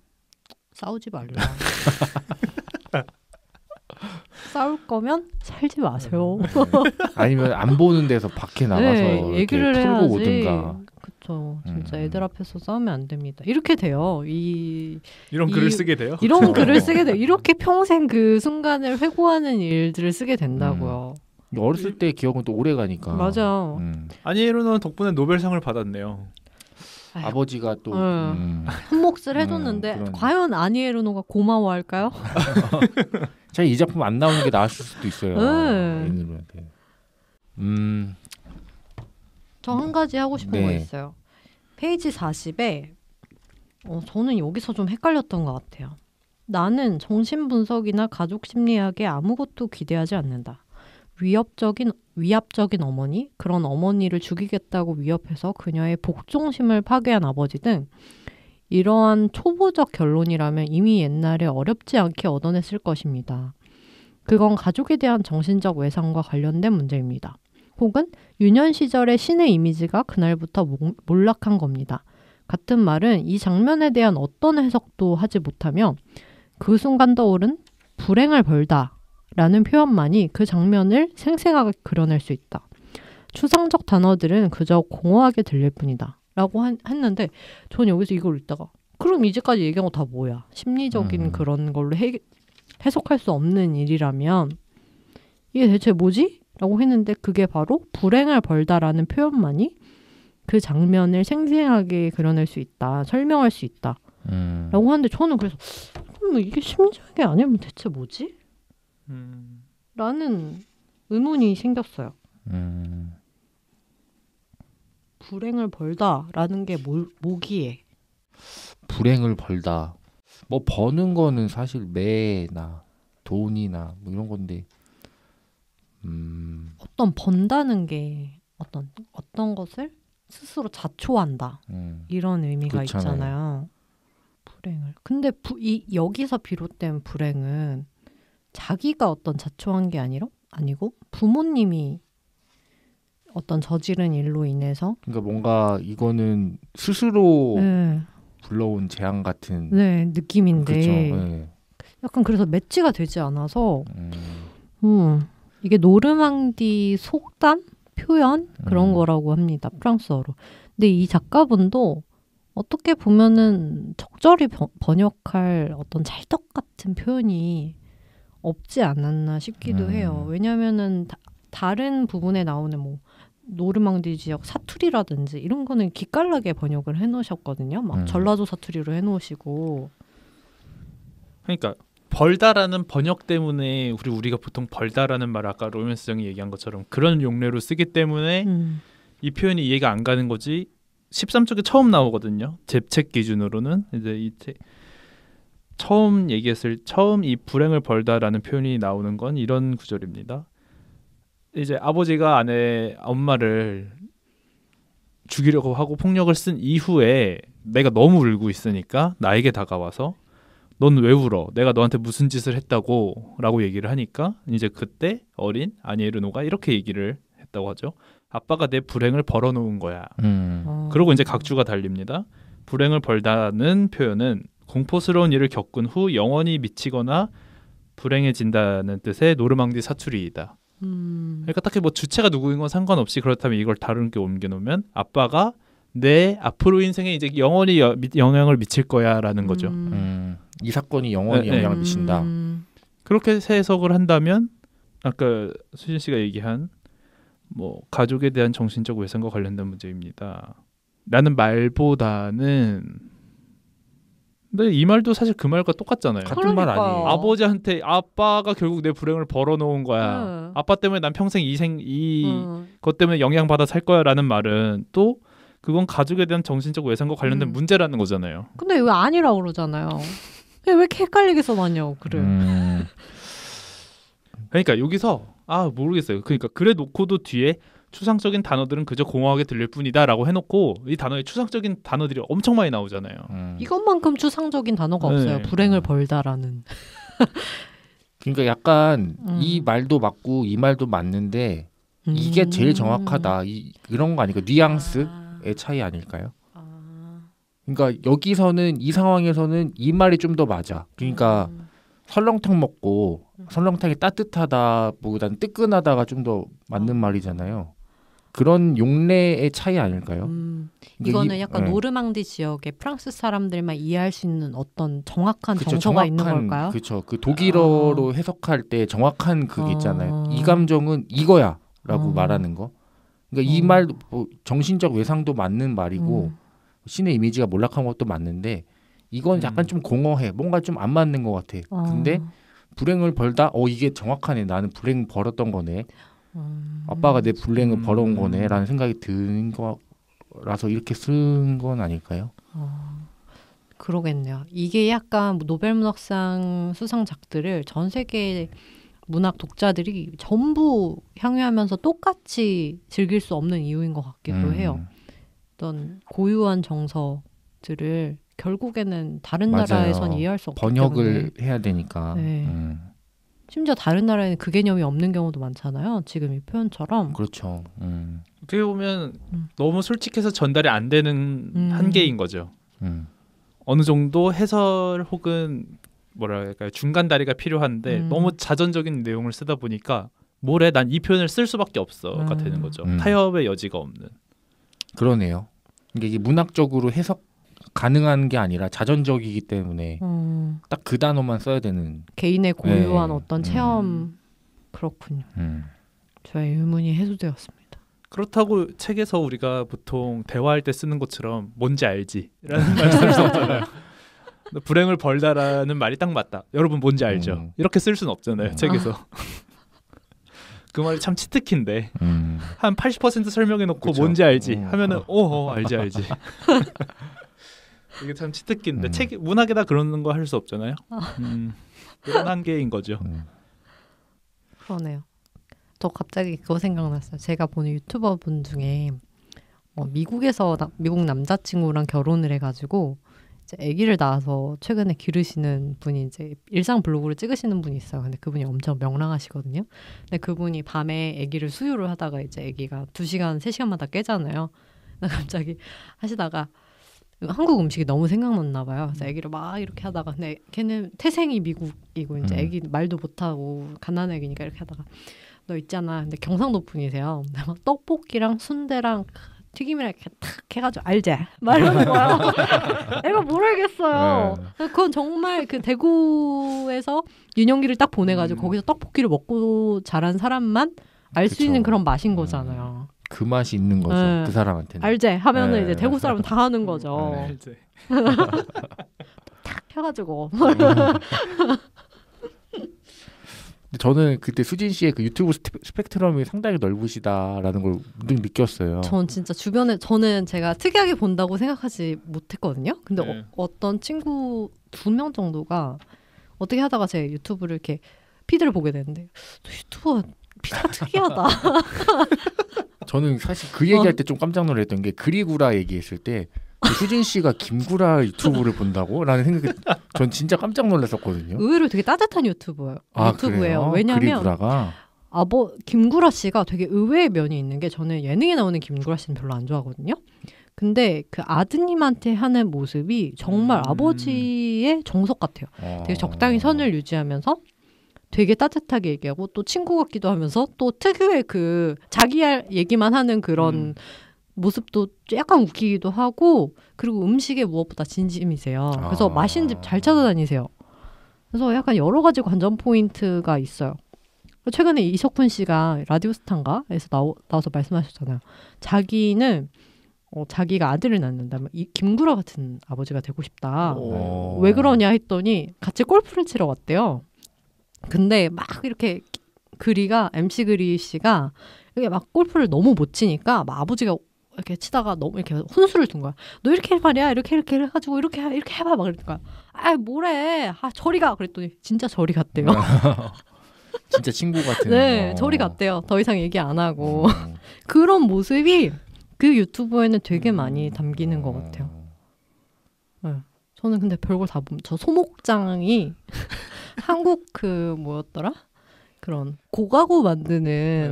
싸우지 말라. <laughs> 싸울 거면 살지 마세요. 음, 네. 아니면 안 보는 데서 밖에 네, 나가서 네, 얘기를 풀고 오든가. 진짜 음. 애들 앞에서 싸우면 안 됩니다. 이렇게 돼요. 이 이런 이, 글을 쓰게 돼요. 이런 글을 쓰게 돼 이렇게 평생 그 순간을 회고하는 일들을 쓰게 된다고요. 음. 어렸을 때 기억은 또 오래 가니까. 맞아. 음. 아니에로는 덕분에 노벨상을 받았네요. 아이 아버지가 또 음. 한 몫을 음, 해줬는데 음, 과연 아니에로노가 고마워할까요? <laughs> <laughs> 차라리 이 작품 안 나오는 게 나았을 수도 있어요. 네. 음. 저 한 가지 하고 싶은 네. 거 있어요. 페이지 40에 어, 저는 여기서 좀 헷갈렸던 것 같아요. 나는 정신분석이나 가족 심리학에 아무것도 기대하지 않는다. 위협적인 위압적인 어머니, 그런 어머니를 죽이겠다고 위협해서 그녀의 복종심을 파괴한 아버지 등 이러한 초보적 결론이라면 이미 옛날에 어렵지 않게 얻어냈을 것입니다. 그건 가족에 대한 정신적 외상과 관련된 문제입니다. 혹은 유년 시절의 신의 이미지가 그날부터 몰락한 겁니다. 같은 말은 이 장면에 대한 어떤 해석도 하지 못하며 그 순간 떠오른 불행을 벌다 라는 표현만이 그 장면을 생생하게 그려낼 수 있다. 추상적 단어들은 그저 공허하게 들릴 뿐이다. 라고 한, 했는데 전 여기서 이걸 읽다가 그럼 이제까지 얘기한 거 다 뭐야 심리적인 음. 그런 걸로 해, 해석할 수 없는 일이라면 이게 대체 뭐지? 라고 했는데 그게 바로 불행을 벌다라는 표현만이 그 장면을 생생하게 그려낼 수 있다 설명할 수 있다 음. 라고 하는데 저는 그래서 음, 이게 심리적인 게 아니면 대체 뭐지? 음. 라는 의문이 생겼어요 음. 불행을 벌다라는 게 뭐, 뭐기에? 불행을 벌다. 뭐 버는 거는 사실 매나 돈이나 뭐 이런 건데. 음. 어떤 번다는 게 어떤 어떤 것을 스스로 자초한다 음. 이런 의미가 그렇잖아요. 있잖아요. 불행을. 근데 부, 이 여기서 비롯된 불행은 자기가 어떤 자초한 게 아니라 아니고 부모님이 어떤 저지른 일로 인해서 그러니까 뭔가 이거는 스스로 네. 불러온 재앙 같은 네, 느낌인데 그쵸, 네. 약간 그래서 매치가 되지 않아서 음. 음, 이게 노르망디 속담 표현 그런 음. 거라고 합니다 프랑스어로 근데 이 작가분도 어떻게 보면은 적절히 번역할 어떤 찰떡 같은 표현이 없지 않았나 싶기도 음. 해요 왜냐면은 다, 다른 부분에 나오는 뭐 노르망디 지역 사투리라든지 이런 거는 기깔나게 번역을 해놓으셨거든요. 막 음. 전라도 사투리로 해놓으시고. 그러니까 벌다라는 번역 때문에 우리 우리가 보통 벌다라는 말 아까 로맨스 형이 얘기한 것처럼 그런 용례로 쓰기 때문에 음. 이 표현이 이해가 안 가는 거지. 13쪽에 처음 나오거든요. 제 책 기준으로는 이제 이 책. 처음 얘기했을 처음 이 불행을 벌다라는 표현이 나오는 건 이런 구절입니다. 이제 아버지가 아내 엄마를 죽이려고 하고 폭력을 쓴 이후에 내가 너무 울고 있으니까 나에게 다가와서 넌 왜 울어? 내가 너한테 무슨 짓을 했다고? 라고 얘기를 하니까 이제 그때 어린 아니에르노가 이렇게 얘기를 했다고 하죠. 아빠가 내 불행을 벌어놓은 거야. 음. 아. 그리고 이제 각주가 달립니다. 불행을 벌다는 표현은 공포스러운 일을 겪은 후 영원히 미치거나 불행해진다는 뜻의 노르망디 사투리이다. 음. 그러니까 딱히 뭐 주체가 누구인 건 상관없이 그렇다면 이걸 다른 게 옮겨놓으면 아빠가 내 앞으로 인생에 이제 영원히 여, 미, 영향을 미칠 거야라는 음. 거죠. 음. 음. 이 사건이 영원히 네, 네. 영향을 네. 미친다. 그렇게 해석을 한다면 아까 수진 씨가 얘기한 뭐 가족에 대한 정신적 외상과 관련된 문제입니다. 라는 말보다는 근데 이 말도 사실 그 말과 똑같잖아요. 같은 그러니까. 말 아니에요. 아버지한테 아빠가 결국 내 불행을 벌어놓은 거야. 응. 아빠 때문에 난 평생 이생 이것 응. 때문에 영향 받아 살 거야라는 말은 또 그건 가족에 대한 정신적 외상과 관련된 음. 문제라는 거잖아요. 근데 왜 아니라고 그러잖아요. 왜 이렇게 헷갈리게 써놨냐고 그래. 음. 그러니까 여기서 아 모르겠어요. 그러니까 그래 놓고도 뒤에 추상적인 단어들은 그저 공허하게 들릴 뿐이다라고 해놓고 이 단어에 추상적인 단어들이 엄청 많이 나오잖아요. 음. 이것만큼 추상적인 단어가 네. 없어요. 불행을 음. 벌다라는. 그러니까 약간 음. 이 말도 맞고 이 말도 맞는데 이게 제일 음. 정확하다. 이, 이런 거 아닐까? 뉘앙스의 아. 차이 아닐까요? 아. 그러니까 여기서는 이 상황에서는 이 말이 좀 더 맞아. 그러니까 음. 설렁탕 먹고 설렁탕이 따뜻하다보다는 뜨끈하다가 좀 더 맞는 어. 말이잖아요. 그런 용례의 차이 아닐까요? 음, 그러니까 이거는 이, 약간 네. 노르망디 지역의 프랑스 사람들만 이해할 수 있는 어떤 정확한 그쵸, 정서가 정확한, 있는 걸까요? 그렇죠. 그 독일어로 어. 해석할 때 정확한 그게 있잖아요. 어. 이 감정은 이거야라고 어. 아. 말하는 거. 그러니까 이말 어. 뭐, 정신적 외상도 맞는 말이고 음. 신의 이미지가 몰락한 것도 맞는데 이건 약간 음. 좀 공허해. 뭔가 좀 안 맞는 것 같아. 근데 불행을 벌다 어 이게 정확하네. 나는 불행 벌었던 거네. 음. 아빠가 내 불행을 벌어온 음. 거네라는 생각이 드는 거라서 이렇게 쓴 건 아닐까요? 어, 그러겠네요. 이게 약간 노벨 문학상 수상작들을 전 세계 문학 독자들이 전부 향유하면서 똑같이 즐길 수 없는 이유인 것 같기도 음. 해요. 어떤 고유한 정서들을 결국에는 다른 맞아요. 나라에선 이해할 수 없기 번역을 해야 되니까. 네. 음. 심지어 다른 나라에는 그 개념이 없는 경우도 많잖아요. 지금 이 표현처럼. 그렇죠. 음. 어떻게 보면 음. 너무 솔직해서 전달이 안 되는 음. 한계인 거죠. 음. 어느 정도 해설 혹은 뭐랄까요 중간 다리가 필요한데 음. 너무 자전적인 내용을 쓰다 보니까 뭐래 난 이 표현을 쓸 수밖에 없어가 음. 되는 거죠. 타협의 여지가 없는. 그러네요. 그러니까 이게 문학적으로 해석 가능한 게 아니라 자전적이기 때문에 음. 어. 딱그 단어만 써야 되는 개인의 네. 고유한 네. 어떤 음. 체험 음. 그렇군요. 음. 저의 의문이 해소되었습니다. 그렇다고 책에서 우리가 보통 대화할 때 쓰는 것처럼 뭔지 알지라는 <laughs> 말쓸수잖아요 불행을 벌다라는 말이 딱 맞다. 여러분 뭔지 알죠? 음. 이렇게 쓸 수는 없잖아요. 음. 책에서. 아. <laughs> 그 말이 참 치트키인데 한 80% 설명해놓고 그쵸? 뭔지 알지 하면은 어. 오 알지 알지 <laughs> 이게 참 치트키인데 음. 책 문학에다 그런 거 할 수 없잖아요. 아. 음, 그런 한계인 거죠. 음. 그러네요. 저 갑자기 그거 생각났어요. 제가 보는 유튜버 분 중에 어, 미국에서 나, 미국 남자친구랑 결혼을 해가지고 이제 아기를 낳아서 최근에 기르시는 분이 이제 일상 블로그를 찍으시는 분이 있어요. 근데 그분이 엄청 명랑하시거든요. 근데 그분이 밤에 아기를 수유를 하다가 이제 아기가 두 시간 세 시간마다 깨잖아요. 갑자기 하시다가 한국 음식이 너무 생각났나 봐요. 그래서 아기를 음. 막 이렇게 하다가 근데 걔는 태생이 미국이고 이제 아기 음. 말도 못하고 갓난 애기니까 이렇게 하다가 너 있잖아. 근데 경상도 분이세요. 떡볶이랑 순대랑 튀김이랑 이렇게 탁 해가지고 알제 말하는 음. 거야. 애가 모르겠어요. 네. 그건 정말 그 대구에서 윤영기를 딱 보내가지고 음. 거기서 떡볶이를 먹고 자란 사람만 알 수 있는 그런 맛인 네. 거잖아요. 그 맛이 있는 거죠. 네. 그 사람한테는. 알제 하면은 네. 이제 대구 사람은 다 하는 네. 거죠. 네, 알제. <laughs> 탁 해가지고. <laughs> 저는 그때 수진 씨의 그 유튜브 스펙트럼이 상당히 넓으시다라는 걸늘 느꼈어요. 전 진짜 주변에 저는 제가 특이하게 본다고 생각하지 못했거든요. 근데 네. 어, 떤 친구 두 명 정도가 어떻게 하다가 제 유튜브를 이렇게 피드를 보게 되는데 유튜브 아, 피자 특이하다. <laughs> 저는 사실 그 얘기할 어. 때좀 깜짝 놀랐던 게 그리구라 얘기했을 때 그 수진 씨가 김구라 유튜브를 본다고? 라는 생각이 전 진짜 깜짝 놀랐었거든요. 의외로 되게 따뜻한 유튜브예요. 아, 유튜브예요. 왜냐면 그리구라가 아버 뭐 김구라 씨가 되게 의외의 면이 있는 게 저는 예능에 나오는 김구라 씨는 별로 안 좋아하거든요. 근데 그 아드님한테 하는 모습이 정말 음. 아버지의 정석 같아요. 되게 적당히 어. 선을 유지하면서 되게 따뜻하게 얘기하고 또 친구 같기도 하면서 또 특유의 그 자기 얘기만 하는 그런 음. 모습도 약간 웃기기도 하고 그리고 음식에 무엇보다 진심이세요. 그래서 아. 맛있는 집 잘 찾아다니세요. 그래서 약간 여러 가지 관전 포인트가 있어요. 최근에 이석훈 씨가 라디오스탄가에서 나 나와서 말씀하셨잖아요. 자기는 어, 자기가 아들을 낳는다면 뭐 이 김구라 같은 아버지가 되고 싶다. 오. 왜 그러냐 했더니 같이 골프를 치러 왔대요. 근데 막 이렇게 그리가 MC 그리 씨가 이게 막 골프를 너무 못 치니까 막 아버지가 이렇게 치다가 너무 이렇게 혼수를둔 거야. 너 이렇게 해 말이야. 이렇게 이렇게 해가지고 이렇게 해, 이렇게 해봐 막 그랬던 거야. 아 뭐래. 아 저리 가. 그랬더니 진짜 저리 갔대요. <laughs> 진짜 친구 같은. 네, 어. 저리 갔대요. 더 이상 얘기 안 하고 음. <laughs> 그런 모습이 그 유튜브에는 되게 많이 담기는 음. 것 같아요. 음. 네. 저는 근데 별걸 다 본. 저 소목장이 <laughs> 한국 그 뭐였더라? 그런 고가고 만드는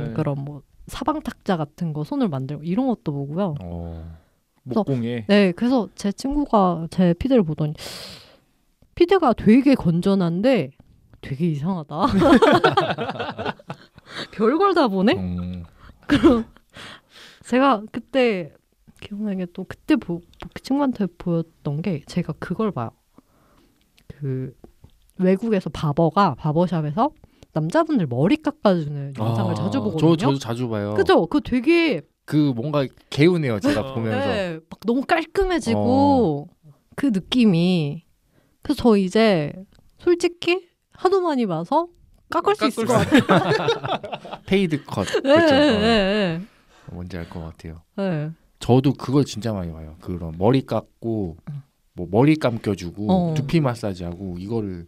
네. 그런 뭐 사방 탁자 같은 거 손을 만들고 이런 것도 보고요. 어, 목공예. 네, 그래서 제 친구가 제 피드를 보더니 피드가 되게 건전한데 되게 이상하다. <laughs> 별걸 다 보네. 음. 제가 그때 기억나게 또 그때 보, 그 친구한테 보였던 게 제가 그걸 봐요. 그 외국에서 바버가 바버샵에서 남자분들 머리 깎아주는 영상을 아, 자주 보거든요. 저, 도 자주 봐요. 그죠? 그 되게 그 뭔가 개운해요. 제가 어. 보면서 네, 막 너무 깔끔해지고 어. 그 느낌이 그래서 저 이제 솔직히 하도 많이 봐서 깎을 수 있을 것 같아요. <laughs> 페이드 컷. 네, 네, 그렇죠. 네, 네, 어. 뭔지 알 것 같아요. 네. 저도 그걸 진짜 많이 봐요. 그런 머리 깎고 뭐 머리 감겨주고 어. 두피 마사지하고 이거를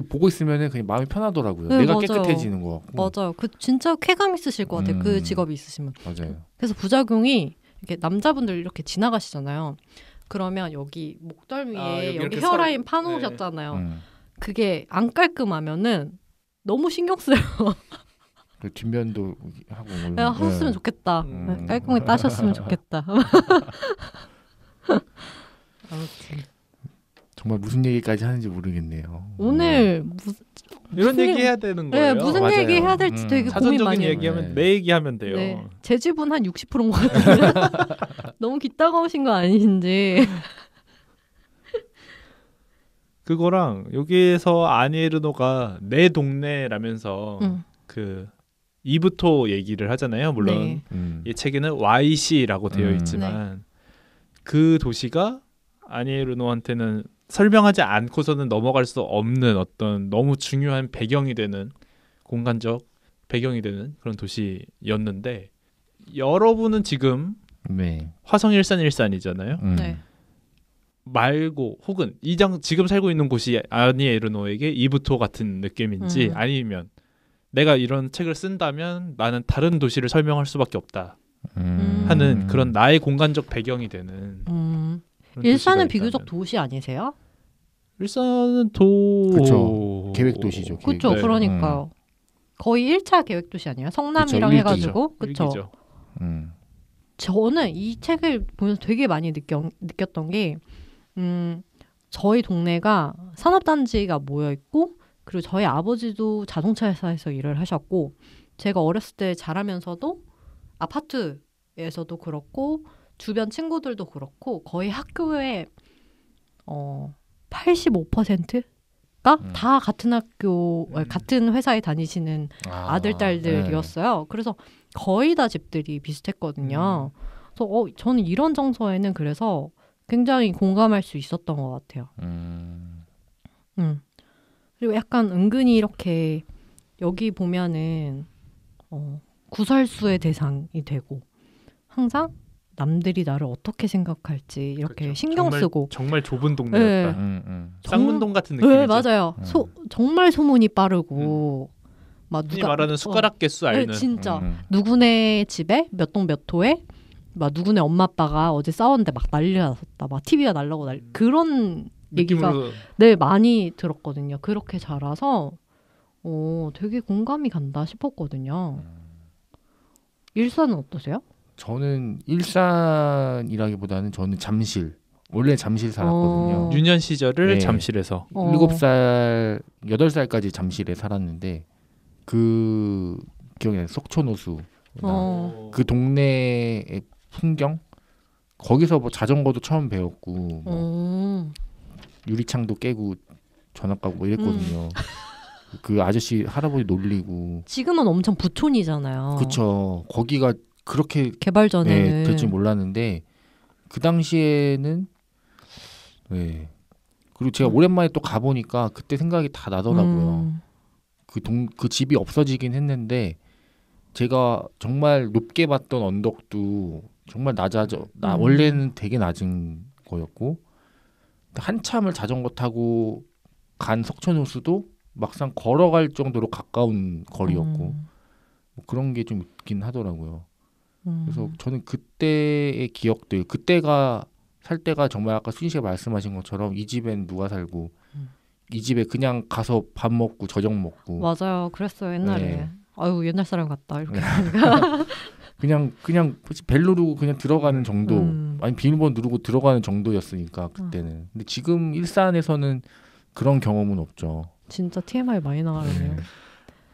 보고 있으면 은 그냥 마음이 편하더라고요. 네, 내가 맞아요. 깨끗해지는 거. 맞아요. 그 진짜 쾌감 있으실 것 같아요. 그 음. 그 직업이 있으시면. 맞아요. 그래서 부작용이 이렇게 남자분들 이렇게 지나가시잖아요. 그러면 여기 목덜미에 아, 여기, 여기 헤라인 서... 파놓으셨잖아요. 네. 음. 그게 안 깔끔하면은 너무 신경 쓰여. 그 뒷면도 하고 뭐 네, 하셨으면 네. 좋겠다. 음. 네, 깔끔하게 따셨으면 좋겠다. <laughs> 아무튼 정말 무슨 얘기까지 하는지 모르겠네요. 오늘 음. 무, 이런 얘기 해야 되는 네, 거예요. 네, 무슨 맞아요. 얘기 해야 될지 음. 되게 고민 많이 해요. 얘기하면 네. 내 얘기하면 돼요. 네. 제 지분 한 60%인 것 같은데 <laughs> 너무 기따가우신 거아니지 <laughs> 그거랑 여기에서 아니에르노가 내 동네라면서 음. 그 이부토 얘기를 하잖아요. 물론 네. 음. 이 책에는 YC라고 되어 음. 있지만 네. 그 도시가 아니에르노한테는 설명하지 않고서는 넘어갈 수 없는 어떤 너무 중요한 배경이 되는 공간적 배경이 되는 그런 도시였는데 여러분은 지금 네. 화성 일산 일산이잖아요. 음. 네. 말고 혹은 이장 지금 살고 있는 곳이 아니에르노에게 이부토 같은 느낌인지 음. 아니면 내가 이런 책을 쓴다면 나는 다른 도시를 설명할 수밖에 없다 음. 하는 그런 나의 공간적 배경이 되는 음. 일산은 비교적 도시 아니세요? 일산은 도 그쵸. 계획 도시죠. 어, 그렇죠. 그러니까요. 음. 거의 1차 계획 도시 아니에요? 성남이랑 그쵸, 해가지고 그렇죠. 음. 저는 이 책을 보면서 되게 많이 느껴, 느꼈던 게 음, 저희 동네가 산업단지가 모여 있고 그리고 저희 아버지도 자동차 회사에서 일을 하셨고 제가 어렸을 때 자라면서도 아파트에서도 그렇고 주변 친구들도 그렇고 거의 학교에 어 85%가 음. 다 같은 학교, 어, 음. 같은 회사에 다니시는 아, 들 딸들이었어요. 네. 그래서 거의 다 집들이 비슷했거든요. 음. 그래서 어, 저는 이런 정서에는 그래서 굉장히 공감할 수 있었던 것 같아요. 음. 음. 그리고 약간 은근히 이렇게 여기 보면은 어, 구설수의 대상이 되고 항상 남들이 나를 어떻게 생각할지 이렇게 그렇죠. 신경 정말, 쓰고 정말 좁은 동네였다. 네. 음, 음. 쌍문동 같은 네, 느낌이죠. 네, 맞아요. 음. 소, 정말 소문이 빠르고 음. 막 누가 말하는 어. 숟가락 개수 알는 네, 진짜 음. 누구네 집에 몇 동몇 몇 호에 막 누구네 엄마 아빠가 어제 싸웠는데 막 난리가 났었다. 막 TV가 날라고 날 그런 얘기가 느낌으로... 네 많이 들었거든요. 그렇게 자라서 어 되게 공감이 간다 싶었거든요. 음. 일산은 어떠세요? 저는 일산이라기보다는 저는 잠실. 원래 잠실 살았거든요. 어. 유년 시절을 네. 잠실에서. 어. 일곱 살여 살까지 잠실에 살았는데 그 기억이 나요. 속초노수. 어. 그 동네의 풍경 거기서 뭐 자전거도 처음 배웠고 뭐 어. 유리창도 깨고 전학 가고 뭐 이랬거든요. 음. 그 아저씨 할아버지 놀리고 지금은 엄청 부촌이잖아요. 그쵸. 거기가 그렇게 개발 네, 전에는 네, 될지 몰랐는데 그 당시에는 네. 그리고 제가 음. 오랜만에 또 가보니까 그때 생각이 다 나더라고요. 그동그 음. 그, 그 집이 없어지긴 했는데 제가 정말 높게 봤던 언덕도 정말 낮아져 나 음. 원래는 되게 낮은 거였고 한참을 자전거 타고 간 석촌호수도 막상 걸어갈 정도로 가까운 거리였고 음. 뭐 그런 게 좀 있긴 하더라고요. 그래서 음. 저는 그때의 기억들 그때가 살 때가 정말 아까 순식에 말씀하신 것처럼 이 집엔 누가 살고 음. 이 집에 그냥 가서 밥 먹고 저녁 먹고 맞아요 그랬어요 옛날에 네. 아유 옛날 사람 같다 이렇게 <laughs> 그냥 그냥 벨 누르고 그냥 들어가는 정도 음. 아니 비밀번호 누르고 들어가는 정도였으니까 아. 그때는 근데 지금 일산에서는 그런 경험은 없죠 진짜 TMI 많이 나가네요 네.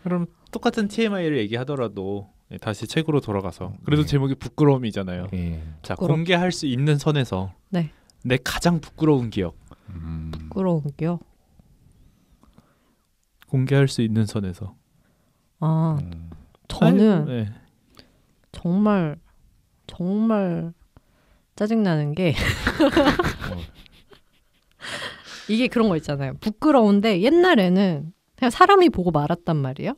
그럼 똑같은 TMI를 얘기하더라도 네, 다시 책으로 돌아가서 그래도 네. 제목이 부끄러움이잖아요. 네. 예. 자부끄러 공개할 수 있는 선에서 네. 내 가장 부끄러운 기억. 음. 부끄러운 기억. 공개할 수 있는 선에서. 아 음. 저는 아니, 네. 정말 정말 짜증 나는 게 <laughs> 이게 그런 거 있잖아요. 부끄러운데 옛날에는 그냥 사람이 보고 말았단 말이에요.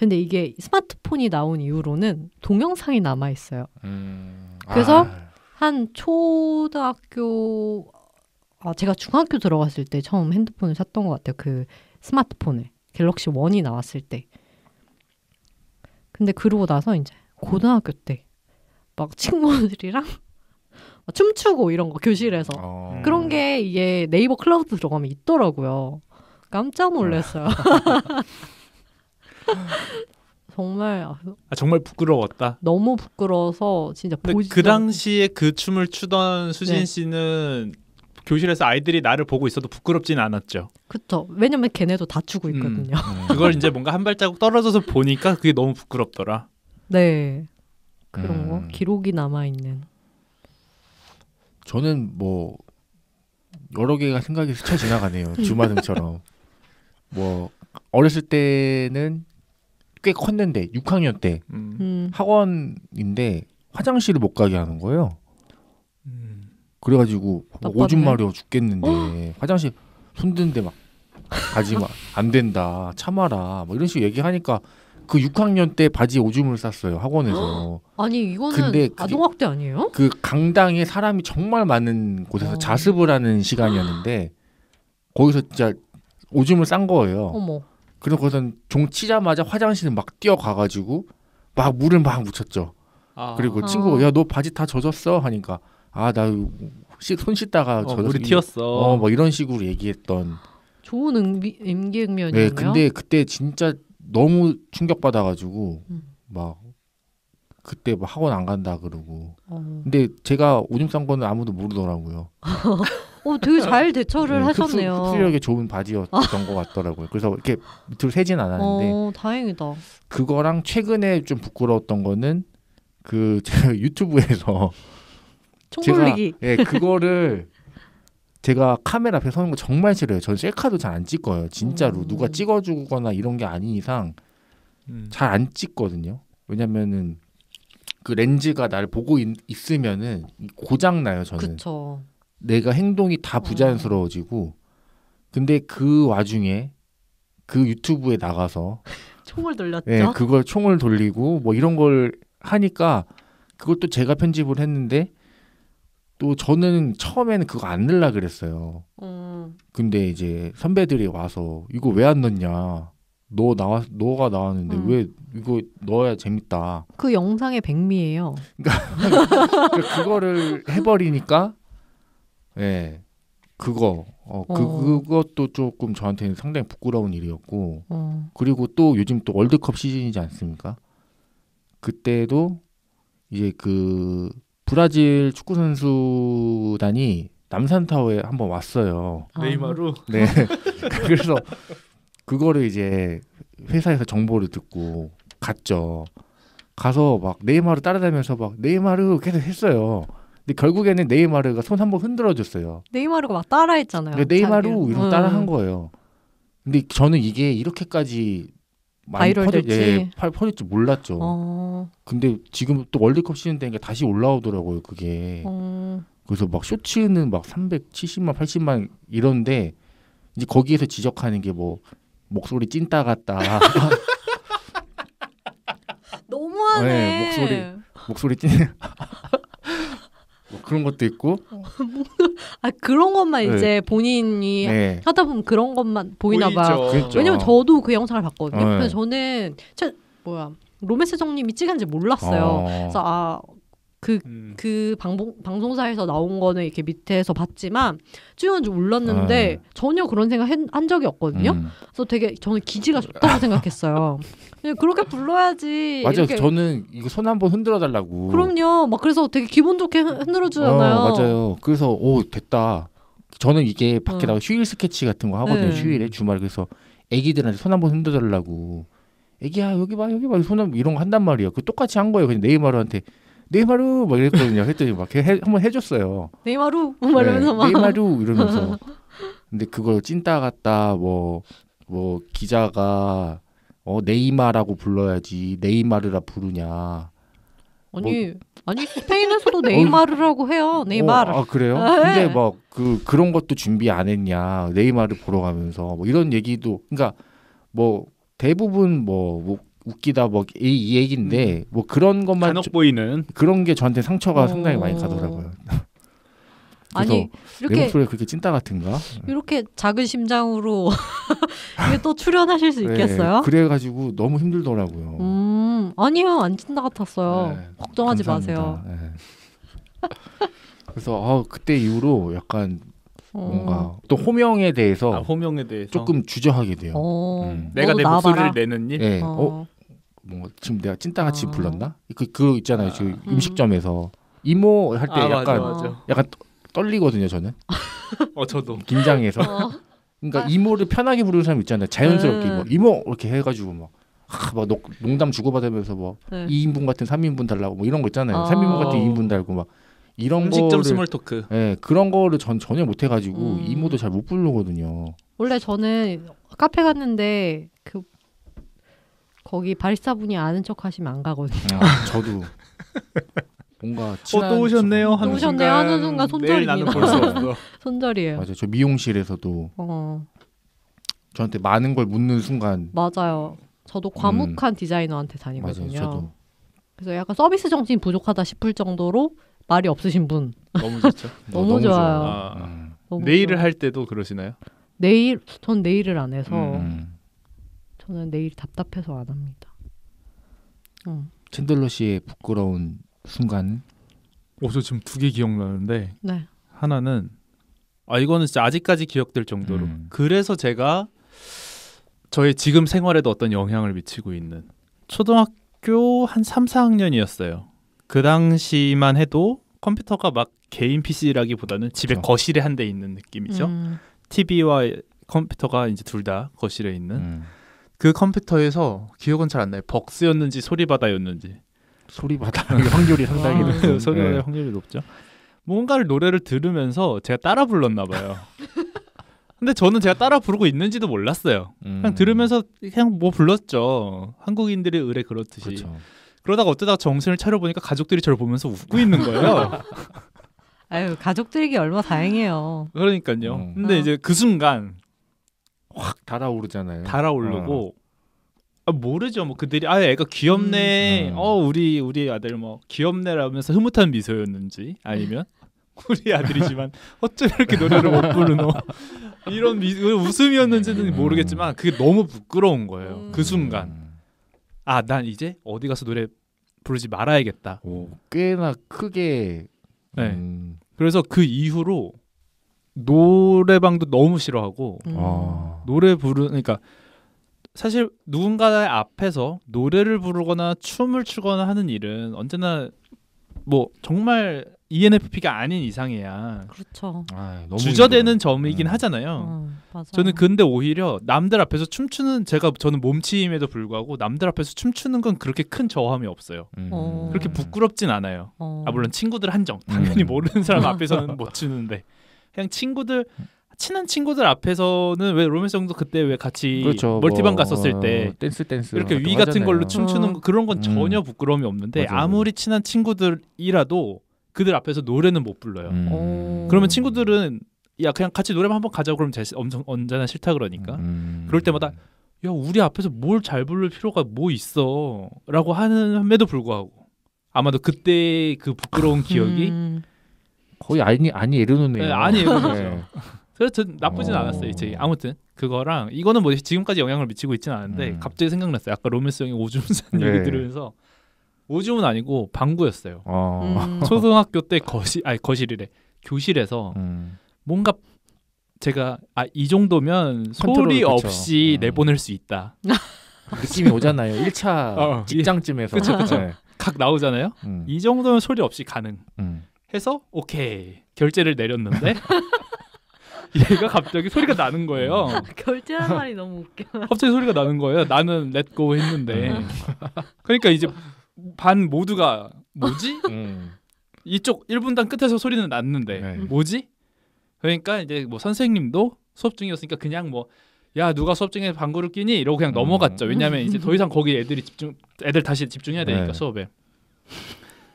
근데 이게 스마트폰이 나온 이후로는 동영상이 남아 있어요. 음... 그래서 아... 한 초등학교 아 제가 중학교 들어갔을 때 처음 핸드폰을 샀던 것 같아요. 그 스마트폰을 갤럭시 원이 나왔을 때. 근데 그러고 나서 이제 고등학교 때 막 친구들이랑 <laughs> 막 춤추고 이런 거 교실에서 어... 그런 게 이게 네이버 클라우드 들어가면 있더라고요. 깜짝 놀랐어요. 아. <laughs> <laughs> 정말 아, 아, 정말 부끄러웠다. 너무 부끄러워서 진짜 보지도 그 당시에 그 춤을 추던 수진 네. 씨는 교실에서 아이들이 나를 보고 있어도 부끄럽진 않았죠. 그렇죠. 왜냐면 걔네도 다 추고 음, 있거든요. 음, 음. 그걸 이제 뭔가 한 발자국 떨어져서 보니까 그게 너무 부끄럽더라. 네. 그런 음. 거 기록이 남아 있는. 저는 뭐 여러 개가 생각이 스쳐 지나가네요. 주마등처럼. <laughs> 뭐 어렸을 때는 꽤 컸는데 6학년 때 음. 음. 학원인데 화장실을 못 가게 하는 거예요. 음. 그래가지고 오줌 마려 죽겠는데 어? 화장실 손드데막 가지 마안 된다 참아라 뭐 이런 식으로 얘기하니까 그 6학년 때바지 오줌을 쌌어요 학원에서. 아니 이거는 아동학대 아니에요? 그 강당에 사람이 정말 많은 곳에서 어. 자습을 하는 시간이었는데 거기서 진짜 오줌을 싼 거예요. 어머. 그리고 거기선 종 치자마자 화장실에 막 뛰어가가지고 막 물을 막 묻혔죠. 아. 그리고 아. 친구가 야 너 바지 다 젖었어 하니까 아 나 손 씻다가 어, 젖었어. 어, 물이 튀었어. 어, 뭐 이런 식으로 얘기했던. 좋은 음비임기응면이네요 네, 근데 그때 진짜 너무 충격받아가지고 음. 막 그때 뭐 학원 안 간다 그러고. 어. 근데 제가 오줌 싼 거는 아무도 모르더라고요. <laughs> 어, 되게 잘 대처를 네, 하셨네요. 흡수, 력이 좋은 바디였던 것 같더라고요. 그래서 이렇게 밑으로 새진 않았는데. 어, 다행이다. 그거랑 최근에 좀 부끄러웠던 거는 그 <laughs> 제가 유튜브에서 총돌리기. 예, 네, 그거를 제가 카메라 앞에 서는 거 정말 싫어요. 전 셀카도 잘 안 찍어요. 진짜로 음. 누가 찍어주거나 이런 게 아닌 이상 음. 잘안 찍거든요. 왜냐면은 그 렌즈가 나를 보고 있, 으면은 고장 나요. 저는. 그쵸. 내가 행동이 다 음. 부자연스러워지고 근데 그 와중에 그 유튜브에 나가서 <laughs> 총을 돌렸죠. 네, 그걸 총을 돌리고 뭐 이런 걸 하니까 그것도 제가 편집을 했는데 또 저는 처음에는 그거 안 넣으려 그랬어요. 음. 근데 이제 선배들이 와서 이거 왜 안 넣냐? 너 나와 너가 나왔는데 음. 왜 이거 넣어야 재밌다. 그 영상의 백미예요. 그러니까 <laughs> 그거를 해버리니까 예. 그거 어, 그 어. 그것도 조금 저한테는 상당히 부끄러운 일이었고 어. 그리고 또 요즘 또 월드컵 시즌이지 않습니까? 그때도 이제 그 브라질 축구 선수단이 남산 타워에 한번 왔어요. 아. 네이마루. 네. <laughs> 그래서 그거를 이제 회사에서 정보를 듣고 갔죠. 가서 막 네이마르 따라다니면서 막 네이마르 계속 했어요. 근데 결국에는 네이마르가 손 한번 흔들어 줬어요. 네이마르가 막 따라했잖아요. 그 네이마르 이런 음. 따라한 거예요. 근데 저는 이게 이렇게까지 많이 퍼질, 예, 퍼질 줄 몰랐죠. 어. 근데 지금 또 월드컵 시즌 되니까 다시 올라오더라고요, 그게. 어. 그래서 막 쇼츠는 막 370만, 80만 이런데 이제 거기에서 지적하는 게 뭐 목소리 찐따 같다. <laughs> 너무하네. 네, 목소리 목소리 찐. <laughs> 그런 것도 있고. 아 그런 것만 네. 이제 본인이 네. 하다 보면 그런 것만 보이나 봐. 그렇죠. 왜냐면 저도 그 영상을 봤거든요. 네. 근데 저는 제, 뭐야 로맨스 정님이 찍은지 몰랐어요. 어. 그래서 아 그그 음. 그 방송 방송사에서 나온 거는 이렇게 밑에서 봤지만 찍은지 몰랐는데 음. 전혀 그런 생각 한 적이 없거든요. 음. 그래서 되게 저는 기지가 좋다고 생각했어요. <laughs> 예, 그렇게 불러야지. <laughs> 맞아요. 이렇게. 저는 이거 손 한번 흔들어 달라고. 그럼요. 막 그래서 되게 기분 좋게 흔들어 주잖아요. 어, 맞아요. 그래서 오 됐다. 저는 이게 밖에 나가 어. 휴일 스케치 같은 거 하거든요. 네. 휴일에 주말 그래서 애기들한테 손 한번 흔들어 달라고. 애기야 여기 봐 여기 봐손한 이런 거 한단 말이에그 똑같이 한 거예요. 그냥 네이마르한테 네이마루 막 이랬거든요. 했더니 막 한번 해줬어요. 네이마루 막이면서막 뭐 네, 이마루 이러면서. <laughs> 근데 그걸 찐따 같다 뭐뭐 뭐, 기자가 어 네이마라고 불러야지 네이마르라 부르냐. 아니 뭐, 아니 스페인에서도 <laughs> 네이마르라고 해요 어, 네이마르. 어, 아 그래요? 네. 근데 <laughs> 막그 그런 것도 준비 안 했냐 네이마르 보러 가면서 뭐 이런 얘기도 그러니까 뭐 대부분 뭐, 뭐 웃기다 뭐이 이 얘기인데 음. 뭐 그런 것만 간혹 저, 보이는 그런 게 저한테 상처가 어... 상당히 많이 가더라고요. <laughs> 아니 이렇게 목소리 가 그렇게 찐따 같은가? 이렇게 작은 심장으로 <laughs> 이게 또 출연하실 수 네, 있겠어요? 그래가지고 너무 힘들더라고요. 음, 아니요 안 찐따 같았어요. 네, 걱정하지 감사합니다. 마세요. 네. 그래서 어, 그때 이후로 약간 어. 뭔가 또 호명에 대해서, 아, 호명에 대해서. 조금 주저하게 돼요. 어. 음. 내가 내 나와봐라. 목소리를 내는 일. 네. 어. 뭐 지금 내가 찐따같이 아. 불렀나? 그, 그 있잖아요. 그 음. 음식점에서 이모 할때 아, 약간 맞아, 맞아. 약간 떨리거든요 저는. <laughs> 어 저도 긴장해서. 어. 그러니까 아. 이모를 편하게 부르는 사람 있잖아요. 자연스럽게 음. 이모 이모 이렇게 해가지고 막. 하, 막 녹, 농담 주고받으면서 뭐 네. 2인분 같은 3인분 달라고 뭐 이런 거 있잖아요. 아. 어. 3인분 같은 2인분 달고 막 이런 음식점 스몰 토크. 예, 그런 거를 전 전혀 못 해가지고 음. 이모도 잘 못 부르거든요. 원래 저는 카페 갔는데 그 거기 바리스타 분이 아는 척 하시면 안 가거든요. 아, 저도 <laughs> 뭔가 어, 친한 어, 또 오셨네요 하는 또 오셨네요 하는 순간 손절입니다. <laughs> 손절이에요. 맞아요. 저 미용실에서도 어. 저한테 많은 걸 묻는 순간 맞아요. 저도 과묵한 음. 디자이너한테 다니거든요. 맞아요, 그래서 약간 서비스 정신 부족하다 싶을 정도로 말이 없으신 분 너무 좋죠. <laughs> 너무, 너무, 좋아요. 좋아 아, 음. 너무 네일을 좋아할 때도 그러시나요? 네일 전 네일을 안 해서 음, 음. 저는 네일 답답해서 안 합니다. 음. 챈들러 씨의 부끄러운 순간. 오저 지금 두 개 기억나는데 네. 하나는 아 이거는 진짜 아직까지 기억될 정도로 음. 그래서 제가 저의 지금 생활에도 어떤 영향을 미치고 있는 초등학교 한 3, 4학년이었어요. 그 당시만 해도 컴퓨터가 막 개인 PC라기보다는 집에 그렇죠. 거실에 한 대 있는 느낌이죠. 음. TV와 컴퓨터가 이제 둘 다 거실에 있는 음. 그 컴퓨터에서 기억은 잘 안 나요. 벅스였는지 소리바다였는지 소리바다는 확률이 상당히 아, 높은 그 소리바다 네. 확률이 높죠. 뭔가를 노래를 들으면서 제가 따라 불렀나 봐요. 근데 저는 제가 따라 부르고 있는지도 몰랐어요. 음. 그냥 들으면서 그냥 뭐 불렀죠. 한국인들의 의뢰 그렇듯이. 그렇 그러다가 어쩌다가 정신을 차려보니까 가족들이 저를 보면서 웃고 있는 거예요. <laughs> 아유 가족들에게 얼마 다행이에요. 그러니까요. 음. 근데 어. 이제 그 순간 확 달아오르잖아요. 달아오르고 어. 아, 모르죠. 뭐 그들이 아 애가 귀엽네. 음. 어 우리 우리 아들 뭐 귀엽네라면서 흐뭇한 미소였는지 아니면 <laughs> 우리 아들이지만 어쩜 이렇게 노래를 못 부르노 <laughs> 이런 미, 그 웃음이었는지는 음. 모르겠지만 그게 너무 부끄러운 거예요. 음. 그 순간 아 난 이제 어디 가서 노래 부르지 말아야겠다. 오, 꽤나 크게. 네. 음. 네. 그래서 그 이후로 노래방도 너무 싫어하고 음. 아. 노래 부르 그러니까 사실 누군가의 앞에서 노래를 부르거나 춤을 추거나 하는 일은 언제나 뭐 정말 ENFP가 아닌 이상이야. 그렇죠. 아, 주저되는 힘들어 점이긴 네. 하잖아요. 어, 저는 근데 오히려 남들 앞에서 춤추는 제가 저는 몸치임에도 불구하고 남들 앞에서 춤추는 건 그렇게 큰 저함이 없어요. 음. 어. 그렇게 부끄럽진 않아요. 어. 아 물론 친구들 한정 당연히 음. 모르는 사람 음. 앞에서는 못 추는데 그냥 친구들 음. 친한 친구들 앞에서는 왜 로맨스 정도 그때 왜 같이 그렇죠, 뭐 멀티방 뭐, 갔었을 때 댄스 댄스 이렇게 위 같은 하잖아요. 걸로 춤추는 거, 그런 건 음. 전혀 부끄러움이 없는데 맞아요. 아무리 친한 친구들이라도 그들 앞에서 노래는 못 불러요. 음. 그러면 친구들은 야 그냥 같이 노래만 한번 가자고 그러면 제, 엄청 언제나 싫다 그러니까 음. 그럴 때마다 야 우리 앞에서 뭘 잘 부를 필요가 뭐 있어라고 하는함에도 불구하고 아마도 그때 그 부끄러운 기억이 음. 거의 아니 아니 예르노네. 네, 아니 예르노. 네. 그래서 나쁘진 어. 않았어요. 이제 아무튼 그거랑 이거는 뭐 지금까지 영향을 미치고 있지는 않은데 음. 갑자기 생각났어요. 아까 로맨스 형이 오줌 싼 네. 얘기 들으면서 오줌은 아니고 방구였어요. 어... 음. <laughs> 초등학교 때 거실 아니 거실이래 교실에서 음. 뭔가 제가 아 이 정도면 소리 없이 음. 내보낼 수 있다. <laughs> 느낌이 오잖아요. 1차 어, 어 직장쯤에서 그쵸, 그쵸. 네. 각 나오잖아요. 음. 이 정도면 소리 없이 가능. 음. 해서 오케이 결제를 내렸는데 <laughs> 얘가 갑자기 소리가 나는 거예요. <laughs> 결제한 말이 너무 웃겨. 갑자기 소리가 나는 거예요. 나는 렛고 했는데. 음. 그러니까 이제 반 모두가 뭐지? 음. 이쪽 1분당 끝에서 소리는 났는데 네. 뭐지? 그러니까 이제 뭐 선생님도 수업 중이었으니까 그냥 뭐 야 누가 수업 중에 방구를 끼니 이러고 그냥 음. 넘어갔죠. 왜냐면 이제 더 이상 거기 애들이 집중 애들 다시 집중해야 네. 되니까 네. 수업에.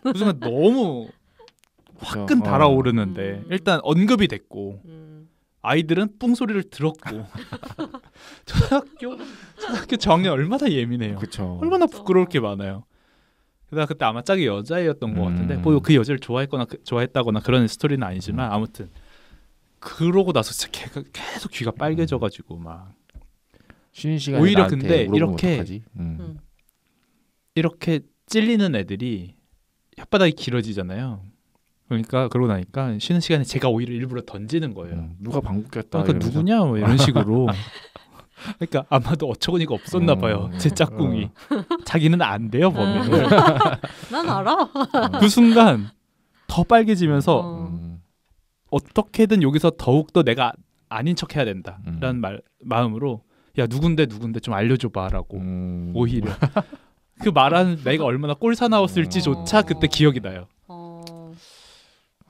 그순 너무 화끈 그렇죠. 어. 달아오르는데 일단 언급이 됐고 음. 아이들은 뿡소리를 들었고 <laughs> 초등학교 초등학교 저학년 얼마나 예민해요. 그쵸. 얼마나 부끄러울 게 많아요. 그다 음 그때 아마 짝이 여자애였던 것 같은데 뭐그 음. 여자를 좋아했거나 그, 좋아했다거나 그런 스토리는 아니지만 음. 아무튼 그러고 나서 진짜 계속 귀가 음. 빨개져가지고 막 쉬는 시간 오히려 근데 이렇게 음. 이렇게 찔리는 애들이 혓바닥이 길어지잖아요. 그러니까 그러고 나니까 쉬는 시간에 제가 오히려 일부러 던지는 거예요. 음, 누가 방귀겠다. 그니까 누구냐 뭐 이런 식으로. <laughs> 그러니까 아마도 어처구니가 없었나 음, 봐요. 제 짝꿍이 음. 자기는 안 돼요 보면. 음. <laughs> 난 알아. 음. 그 순간 더 빨개지면서 어. 음. 어떻게든 여기서 더욱 더 내가 아닌 척 해야 된다라는 말 마음으로 야 누군데 누군데 좀 알려줘봐라고 오히려 그 말한 내가 얼마나 꼴사나웠을지조차 어. 그때 기억이 나요.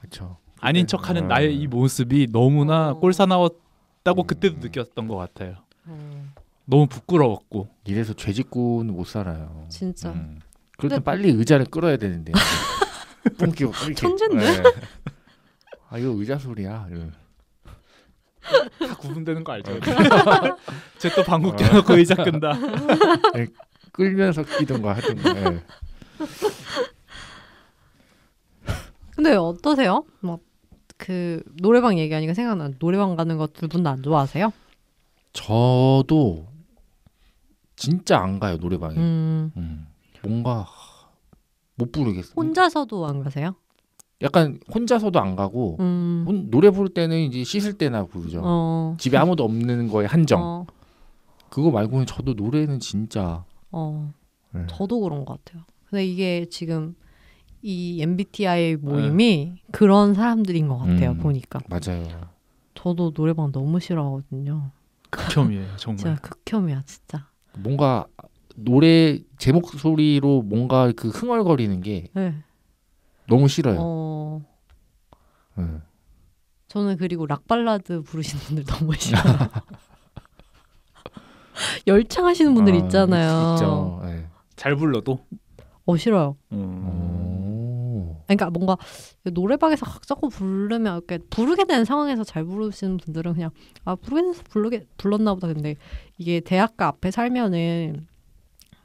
그렇죠. 아닌 네. 척하는 나의 이 모습이 너무나 어. 꼴사나웠다고 음. 그때도 느꼈던 것 같아요. 음. 너무 부끄러웠고 이래서 죄짓고는 못 살아요. 진짜. 음. 그럴 때 빨리 의자를 끌어야 되는데. <laughs> 뿜기고 천재인데. 네. 아 이거 의자 소리야. 다 구분되는 거 알죠? 어. <laughs> 쟤또 방구 어. 껴놓고 의자 끈다. 네, 끌면서 끼던가 하던가. 네. 근데 어떠세요? 막그 노래방 얘기하니까 생각나. 노래방 가는 거 두 분 다 안 좋아하세요? 저도 진짜 안 가요 노래방에. 음. 음. 뭔가 못 부르겠어요. 혼자서도 안 가세요? 약간 혼자서도 안 가고 음. 혼, 노래 부를 때는 이제 씻을 때나 부르죠. 어. 집에 아무도 없는 거에 한정. 어. 그거 말고는 저도 노래는 진짜. 어. 네. 저도 그런 것 같아요. 근데 이게 지금 이 MBTI 모임이 네. 그런 사람들인 것 같아요. 음, 보니까. 맞아요. 저도 노래방 너무 싫어하거든요. 극혐이에요, <laughs> 정말. 진짜 극혐이야, 진짜. 뭔가 노래 제 목소리로 뭔가 그 흥얼거리는 게 네. 너무 싫어요. 어... 네. 저는 그리고 락 발라드 부르시는 분들 너무 싫어요. <laughs> 열창하시는 분들 아, 있잖아요. 네. 잘 불러도? 어 싫어요. 음... 어. 그러니까 뭔가 노래방에서 각자고 부르면 이렇게 부르게 되는 상황에서 잘 부르시는 분들은 그냥 아 부르게 돼서 부르게 불렀나 보다 근데 이게 대학가 앞에 살면은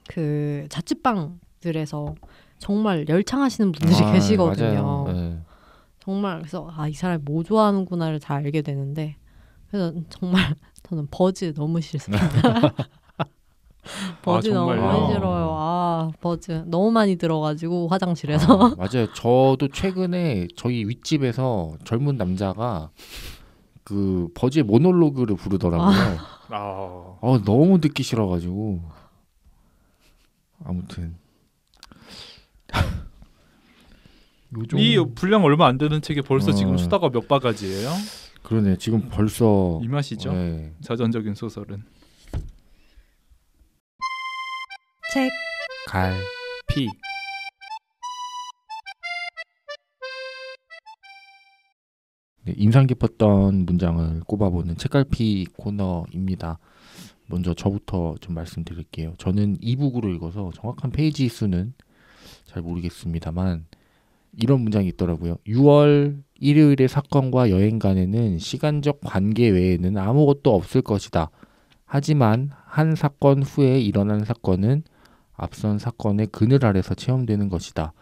그 자취방들에서 정말 열창하시는 분들이 아, 네, 계시거든요. 네. 정말 그래서 아 이 사람이 뭐 좋아하는구나를 다 알게 되는데 그래서 <laughs> 정말 저는 버즈 너무 싫습니다. <laughs> <laughs> 아, 버즈 아, 너무 싫어요. 아 버즈 너무 많이 들어가지고 화장실에서. 아, <laughs> 맞아요. 저도 최근에 저희 윗집에서 젊은 남자가 그 버즈의 모놀로그를 부르더라고요. 아, 아, 아 너무 듣기 싫어가지고 아무튼 <laughs> 요정... 이 분량 얼마 안 되는 책에 벌써 어... 지금 수다가 몇 바가지예요? 그러네. 지금 벌써 이 맛이죠. 네. 자전적인 소설은. 책, 갈, 피. 네, 인상 깊었던 문장을 꼽아보는 책갈피 코너입니다. 먼저 저부터 좀 말씀드릴게요. 저는 이북으로 읽어서 정확한 페이지 수는 잘 모르겠습니다만 이런 문장이 있더라고요. 6월 일요일의 사건과 여행 간에는 시간적 관계 외에는 아무것도 없을 것이다. 하지만 한 사건 후에 일어난 사건은 앞선 사건의 그늘 아래서 체험되는 것이다.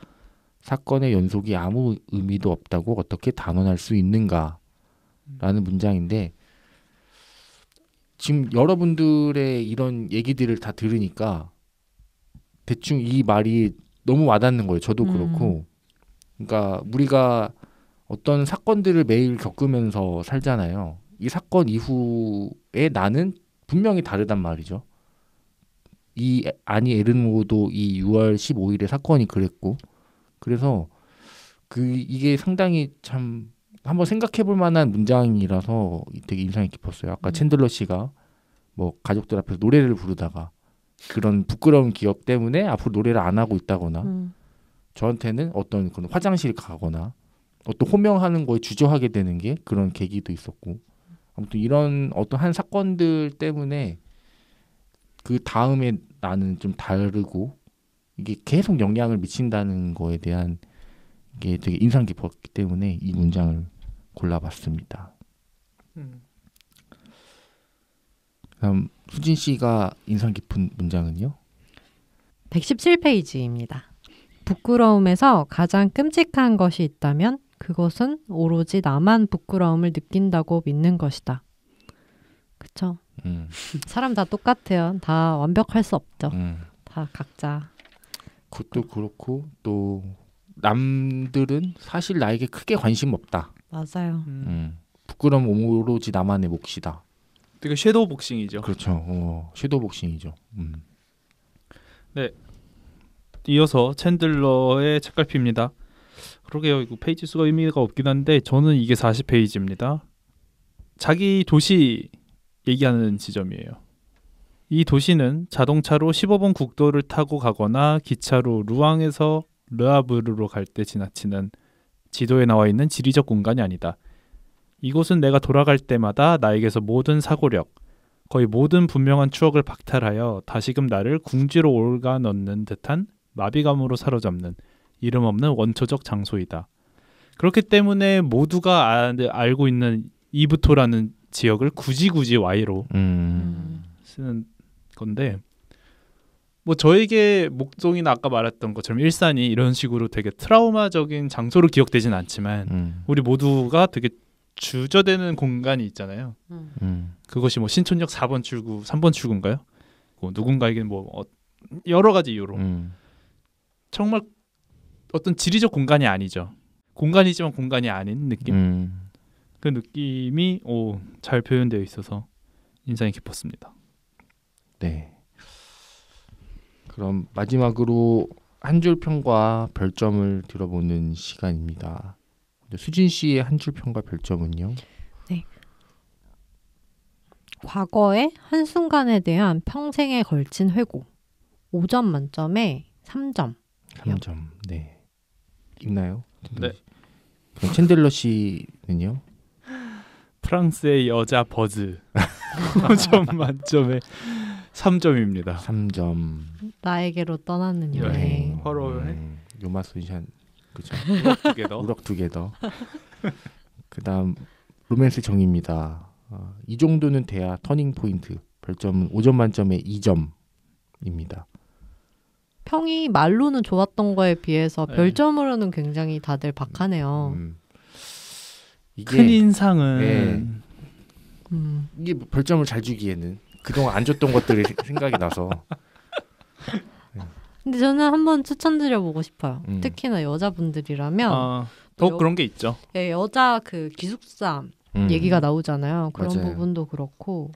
사건의 연속이 아무 의미도 없다고 어떻게 단언할 수 있는가? 라는 문장인데, 지금 여러분들의 이런 얘기들을 다 들으니까, 대충 이 말이 너무 와닿는 거예요. 저도 음. 그렇고. 그러니까, 우리가 어떤 사건들을 매일 겪으면서 살잖아요. 이 사건 이후에 나는 분명히 다르단 말이죠. 이 아니 에르노도 이 6월 15일에 사건이 그랬고 그래서 그 이게 상당히 참 한번 생각해 볼 만한 문장이라서 되게 인상이 깊었어요. 아까 음. 챈들러 씨가 뭐 가족들 앞에서 노래를 부르다가 그런 부끄러운 기억 때문에 앞으로 노래를 안 하고 있다거나 음. 저한테는 어떤 그런 화장실 가거나 어떤 호명하는 거에 주저하게 되는 게 그런 계기도 있었고 아무튼 이런 어떤 한 사건들 때문에 그 다음에 나는 좀 다르고 이게 계속 영향을 미친다는 거에 대한 게 되게 인상 깊었기 때문에 이 음. 문장을 골라봤습니다. 음. 수진 씨가 인상 깊은 문장은요? 117페이지입니다. 부끄러움에서 가장 끔찍한 것이 있다면 그것은 오로지 나만 부끄러움을 느낀다고 믿는 것이다. 그쵸? 음. 사람 다 똑같아요. 다 완벽할 수 없죠. 음. 다 각자. 그것도 그렇고 또 남들은 사실 나에게 크게 관심 없다. 맞아요. 음. 음. 부끄럼 오로지 나만의 몫이다. 되게 섀도우 복싱이죠. 그렇죠. 어, 섀도우 복싱이죠. 음. 네. 이어서 챈들러의 책갈피입니다. 그러게요. 이거 페이지 수가 의미가 없긴 한데 저는 이게 40페이지입니다. 자기 도시 얘기하는 지점이에요. 이 도시는 자동차로 15번 국도를 타고 가거나 기차로 루앙에서 르아브르로 갈 때 지나치는 지도에 나와 있는 지리적 공간이 아니다. 이곳은 내가 돌아갈 때마다 나에게서 모든 사고력, 거의 모든 분명한 추억을 박탈하여 다시금 나를 궁지로 올가 넣는 듯한 마비감으로 사로잡는 이름 없는 원초적 장소이다. 그렇기 때문에 모두가 아, 알고 있는 이브토라는 지역을 굳이 굳이 Y로 음. 쓰는 건데 뭐 저에게 목동이나 아까 말했던 것처럼 일산이 이런 식으로 되게 트라우마적인 장소로 기억되진 않지만 음. 우리 모두가 되게 주저되는 공간이 있잖아요. 음. 음. 그것이 뭐 신촌역 4번 출구, 3번 출구인가요? 뭐 누군가에게는 뭐 어, 여러 가지 이유로 음. 정말 어떤 지리적 공간이 아니죠. 공간이지만 공간이 아닌 느낌. 음. 그 느낌이 오, 잘 표현되어 있어서 인상이 깊었습니다. 네. 그럼 마지막으로 한줄 평과 별점을 들어보는 시간입니다. 수진 씨의 한줄 평과 별점은요? 네. 과거의 한순간에 대한 평생에 걸친 회고. 5점 만점에 3점. 3점. 네. 있나요? 네. 그럼 챈들러 씨는요? 프랑스의 여자 버즈 5점 <laughs> 만점에 3점입니다. 3점. 나에게로 떠나는 네. 여행. 화로 여행. 요마 순샨 그죠? 우럭 두개 더. 우럭 두 개 더. 그다음 로맨스 정입니다. 어, 이 정도는 돼야 터닝 포인트. 별점은 5점 만점에 2점입니다. 평이 말로는 좋았던 거에 비해서 네. 별점으로는 굉장히 다들 박하네요. 음. 큰 인상은 예. 음. 이게 벌점을 뭐 잘 주기에는 그동안 안 줬던 것들이 <laughs> 생각이 나서. 예. 근데 저는 한번 추천드려 보고 싶어요. 음. 특히나 여자분들이라면 어, 아, 더 그런 게 있죠. 예, 여자 그 기숙사 음. 얘기가 나오잖아요. 그런 맞아요. 부분도 그렇고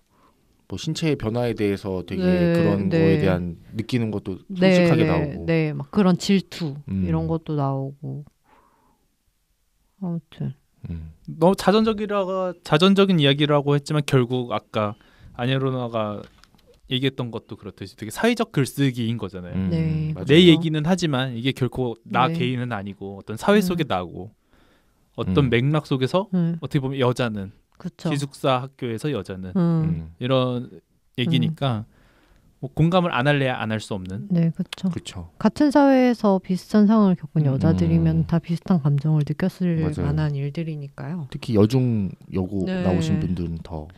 뭐 신체의 변화에 대해서 되게 네, 그런 네. 거에 대한 느끼는 것도 네, 솔직하게 네, 나오고 네, 막 그런 질투 음. 이런 것도 나오고 아무튼 음. 너무 자전적이라고 자전적인 이야기라고 했지만 결국 아까 아니로나가 얘기했던 것도 그렇듯이 되게 사회적 글쓰기인 거잖아요. 음. 네. 음, 내 얘기는 하지만 이게 결코 나 네. 개인은 아니고 어떤 사회 음. 속에 나고 어떤 음. 맥락 속에서 어떻게 보면 여자는 그쵸. 기숙사 학교에서 여자는 이런 얘기니까 뭐 공감을 안 할래야 안 할 수 없는. 네, 그렇죠. 그렇죠. 같은 사회에서 비슷한 상황을 겪은 음. 여자들이면 음. 다 비슷한 감정을 느꼈을 맞아요. 만한 일들이니까요. 특히 여중 여고 네. 나오신 분들은 더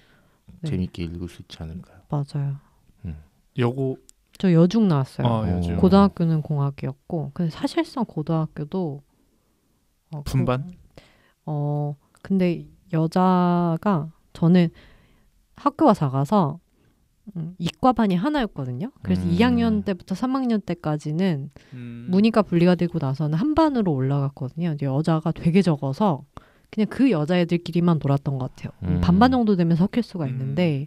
네. 재밌게 읽을 수 있지 않을까요? 맞아요. 음. 여고 저 여중 나왔어요. 아, 여중. 어. 고등학교는 공학이었고, 근데 사실상 고등학교도 어, 분반. 어 근데 여자가 저는 학교가 작아서 음, 이과반이 하나였거든요. 그래서 음. 2학년 때부터 3학년 때까지는 음. 문이과 분리가 되고 나서는 한 반으로 올라갔거든요. 이제 여자가 되게 적어서 그냥 그 여자애들끼리만 놀았던 것 같아요. 음. 반반 정도 되면 섞일 수가 음. 있는데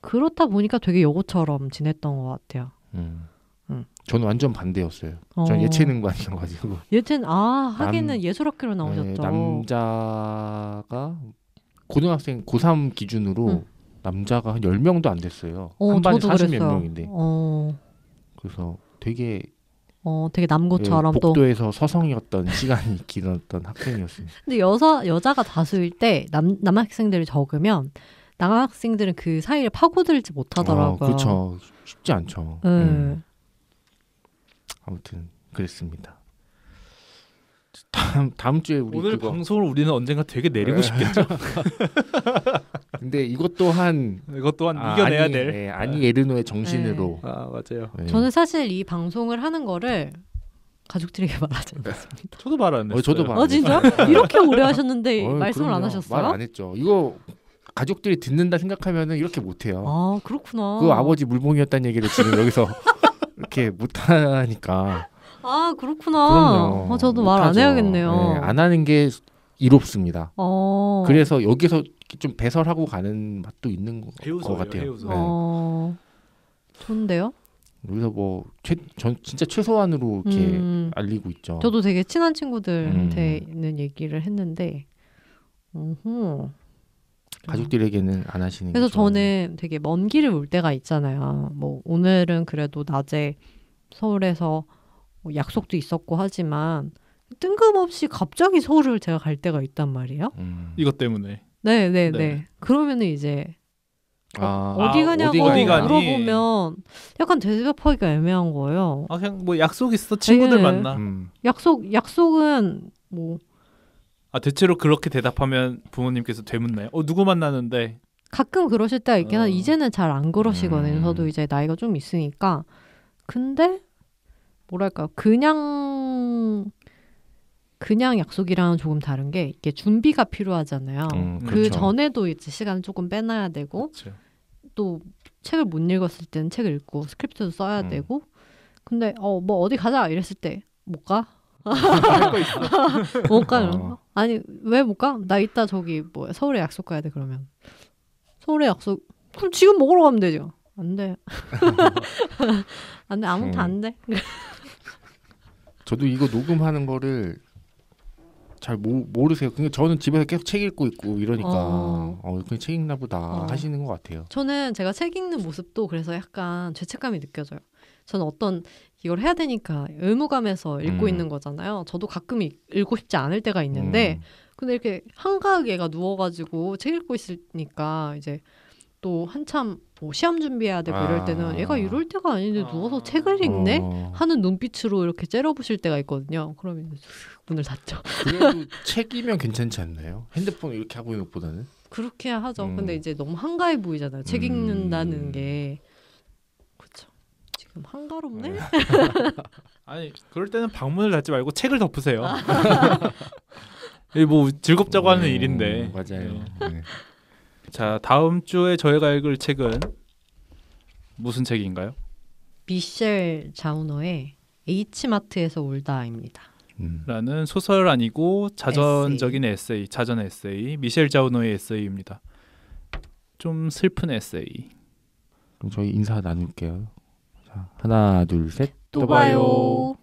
그렇다 보니까 되게 여고처럼 지냈던 것 같아요. 음. 음. 저는 완전 반대였어요. 어. 저 예체능반이어가지고. <laughs> 예체능 아 하기는 남, 예술학교로 네, 나오셨죠. 네, 남자가 고등학생 고3 기준으로 음. 남자가 한 열명도안 됐어요. 어, 한 반에 40몇 명인데. 어. 그래서 되게 어, 되게 남고처럼 예, 복도에서 또. 서성이었던 <laughs> 시간이 길었던 학생이었습니다. 근데 여자 여자가 다수일 때 남 남학생들이 적으면 남학생들은 그 사이를 파고들지 못하더라고요. 어, 그렇죠. 쉽지 않죠. 네. 음. 아무튼 그랬습니다. 다음 다음 주에 우리 오늘 그거. 방송을 우리는 언젠가 되게 내리고 네. 싶겠죠. <laughs> 근데 이것 또한 이것 또한 아, 이겨내야 아니, 될 네, 아니 에르노의 정신으로. 네. 아 맞아요. 네. 저는 사실 이 방송을 하는 거를 가족들에게 <laughs> 말하지 않습니다. 저도 말안 했어요. 어, 저도 말. 아 진짜? 이렇게 오래 하셨는데 어, 말씀을 그럼요. 안 하셨어요? 말 안 했죠. 이거 가족들이 듣는다 생각하면은 이렇게 못 해요. 아 그렇구나. 그 아버지 물봉이었다는 얘기를 지금 여기서 <laughs> 이렇게 못 하니까. 아 그렇구나. 아, 저도 말 안 해야겠네요. 네, 안 하는 게 이롭습니다. 어. 그래서 여기서 좀 배설하고 가는 맛도 있는 해우소, 것 같아요. 해우소. 네. 어. 좋은데요? 여기서 뭐 최, 전 진짜 최소한으로 이렇게 음. 알리고 있죠. 저도 되게 친한 친구들한테 음. 있는 얘기를 했는데, 어허. 가족들에게는 안 하시는. 그래서 저는 되게 먼 길을 올 때가 있잖아요. 뭐 오늘은 그래도 낮에 서울에서 뭐 약속도 있었고 하지만 뜬금없이 갑자기 서울을 제가 갈 때가 있단 말이에요. 음. 이것 때문에. 네, 네, 네. 네. 그러면 이제 어, 아, 아, 어디 가냐고 어디 물어보면 약간 대답하기가 애매한 거예요. 아 그냥 뭐 약속 있어 친구들 네. 만나. 음. 약속 약속은 뭐. 아 대체로 그렇게 대답하면 부모님께서 되묻나요? 어 누구 만나는데? 가끔 그러실 때가 있긴 어. 한 어. 이제는 잘 안 그러시거든요. 음. 저도 이제 나이가 좀 있으니까. 근데 뭐랄까 그냥 그냥 약속이랑은 조금 다른 게 이게 준비가 필요하잖아요. 음, 그 그렇죠. 전에도 이제 시간을 조금 빼놔야 되고 그렇죠. 또 책을 못 읽었을 때는 책을 읽고 스크립트도 써야 음. 되고 근데 어 뭐 어디 가자 이랬을 때 못 가? <laughs> 못 가는 어. 아니 왜 못 가? 나 이따 저기 뭐 서울에 약속 가야 돼 그러면 서울에 약속 그럼 지금 먹으러 가면 되죠. 안 돼. <laughs> 안 돼 아무튼 음. 안 돼. 저도 이거 녹음하는 거를 잘 모, 모르세요. 근데 그러니까 저는 집에서 계속 책 읽고 있고 이러니까 어, 어 그냥 책 읽나 보다 어. 하시는 것 같아요. 저는 제가 책 읽는 모습도 그래서 약간 죄책감이 느껴져요. 저는 어떤 이걸 해야 되니까 의무감에서 읽고 음. 있는 거잖아요. 저도 가끔 읽, 고 싶지 않을 때가 있는데 음. 근데 이렇게 한가하게 누워가지고 책 읽고 있으니까 이제 또 한참 뭐 시험 준비해야 되고 뭐 이럴 때는 얘가 아. 이럴 때가 아닌데 누워서 아. 책을 읽네 어. 하는 눈빛으로 이렇게 째려보실 때가 있거든요. 그러면 문을 닫죠. 그래도 <laughs> 책이면 괜찮지 않나요? 핸드폰 이렇게 하고 있는 것보다는 그렇게 하죠. 음. 근데 이제 너무 한가해 보이잖아요. 책 음. 읽는다는 게 그렇죠. 지금 한가롭네. 네. <laughs> 아니 그럴 때는 방문을 닫지 말고 책을 덮으세요. 아. <laughs> 이뭐 즐겁자고 음, 하는 일인데 맞아요. 네. 네. 자 다음 주에 저희가 읽을 책은 무슨 책인가요? 미셸 자우너의 H마트에서 울다입니다. 음. 라는 소설 아니고 자전적인 에세이. 에세이, 자전 에세이 미셸 자우너의 에세이입니다. 좀 슬픈 에세이. 그럼 저희 인사 나눌게요. 자, 하나, 둘, 셋. 또, 봐요. 봐요.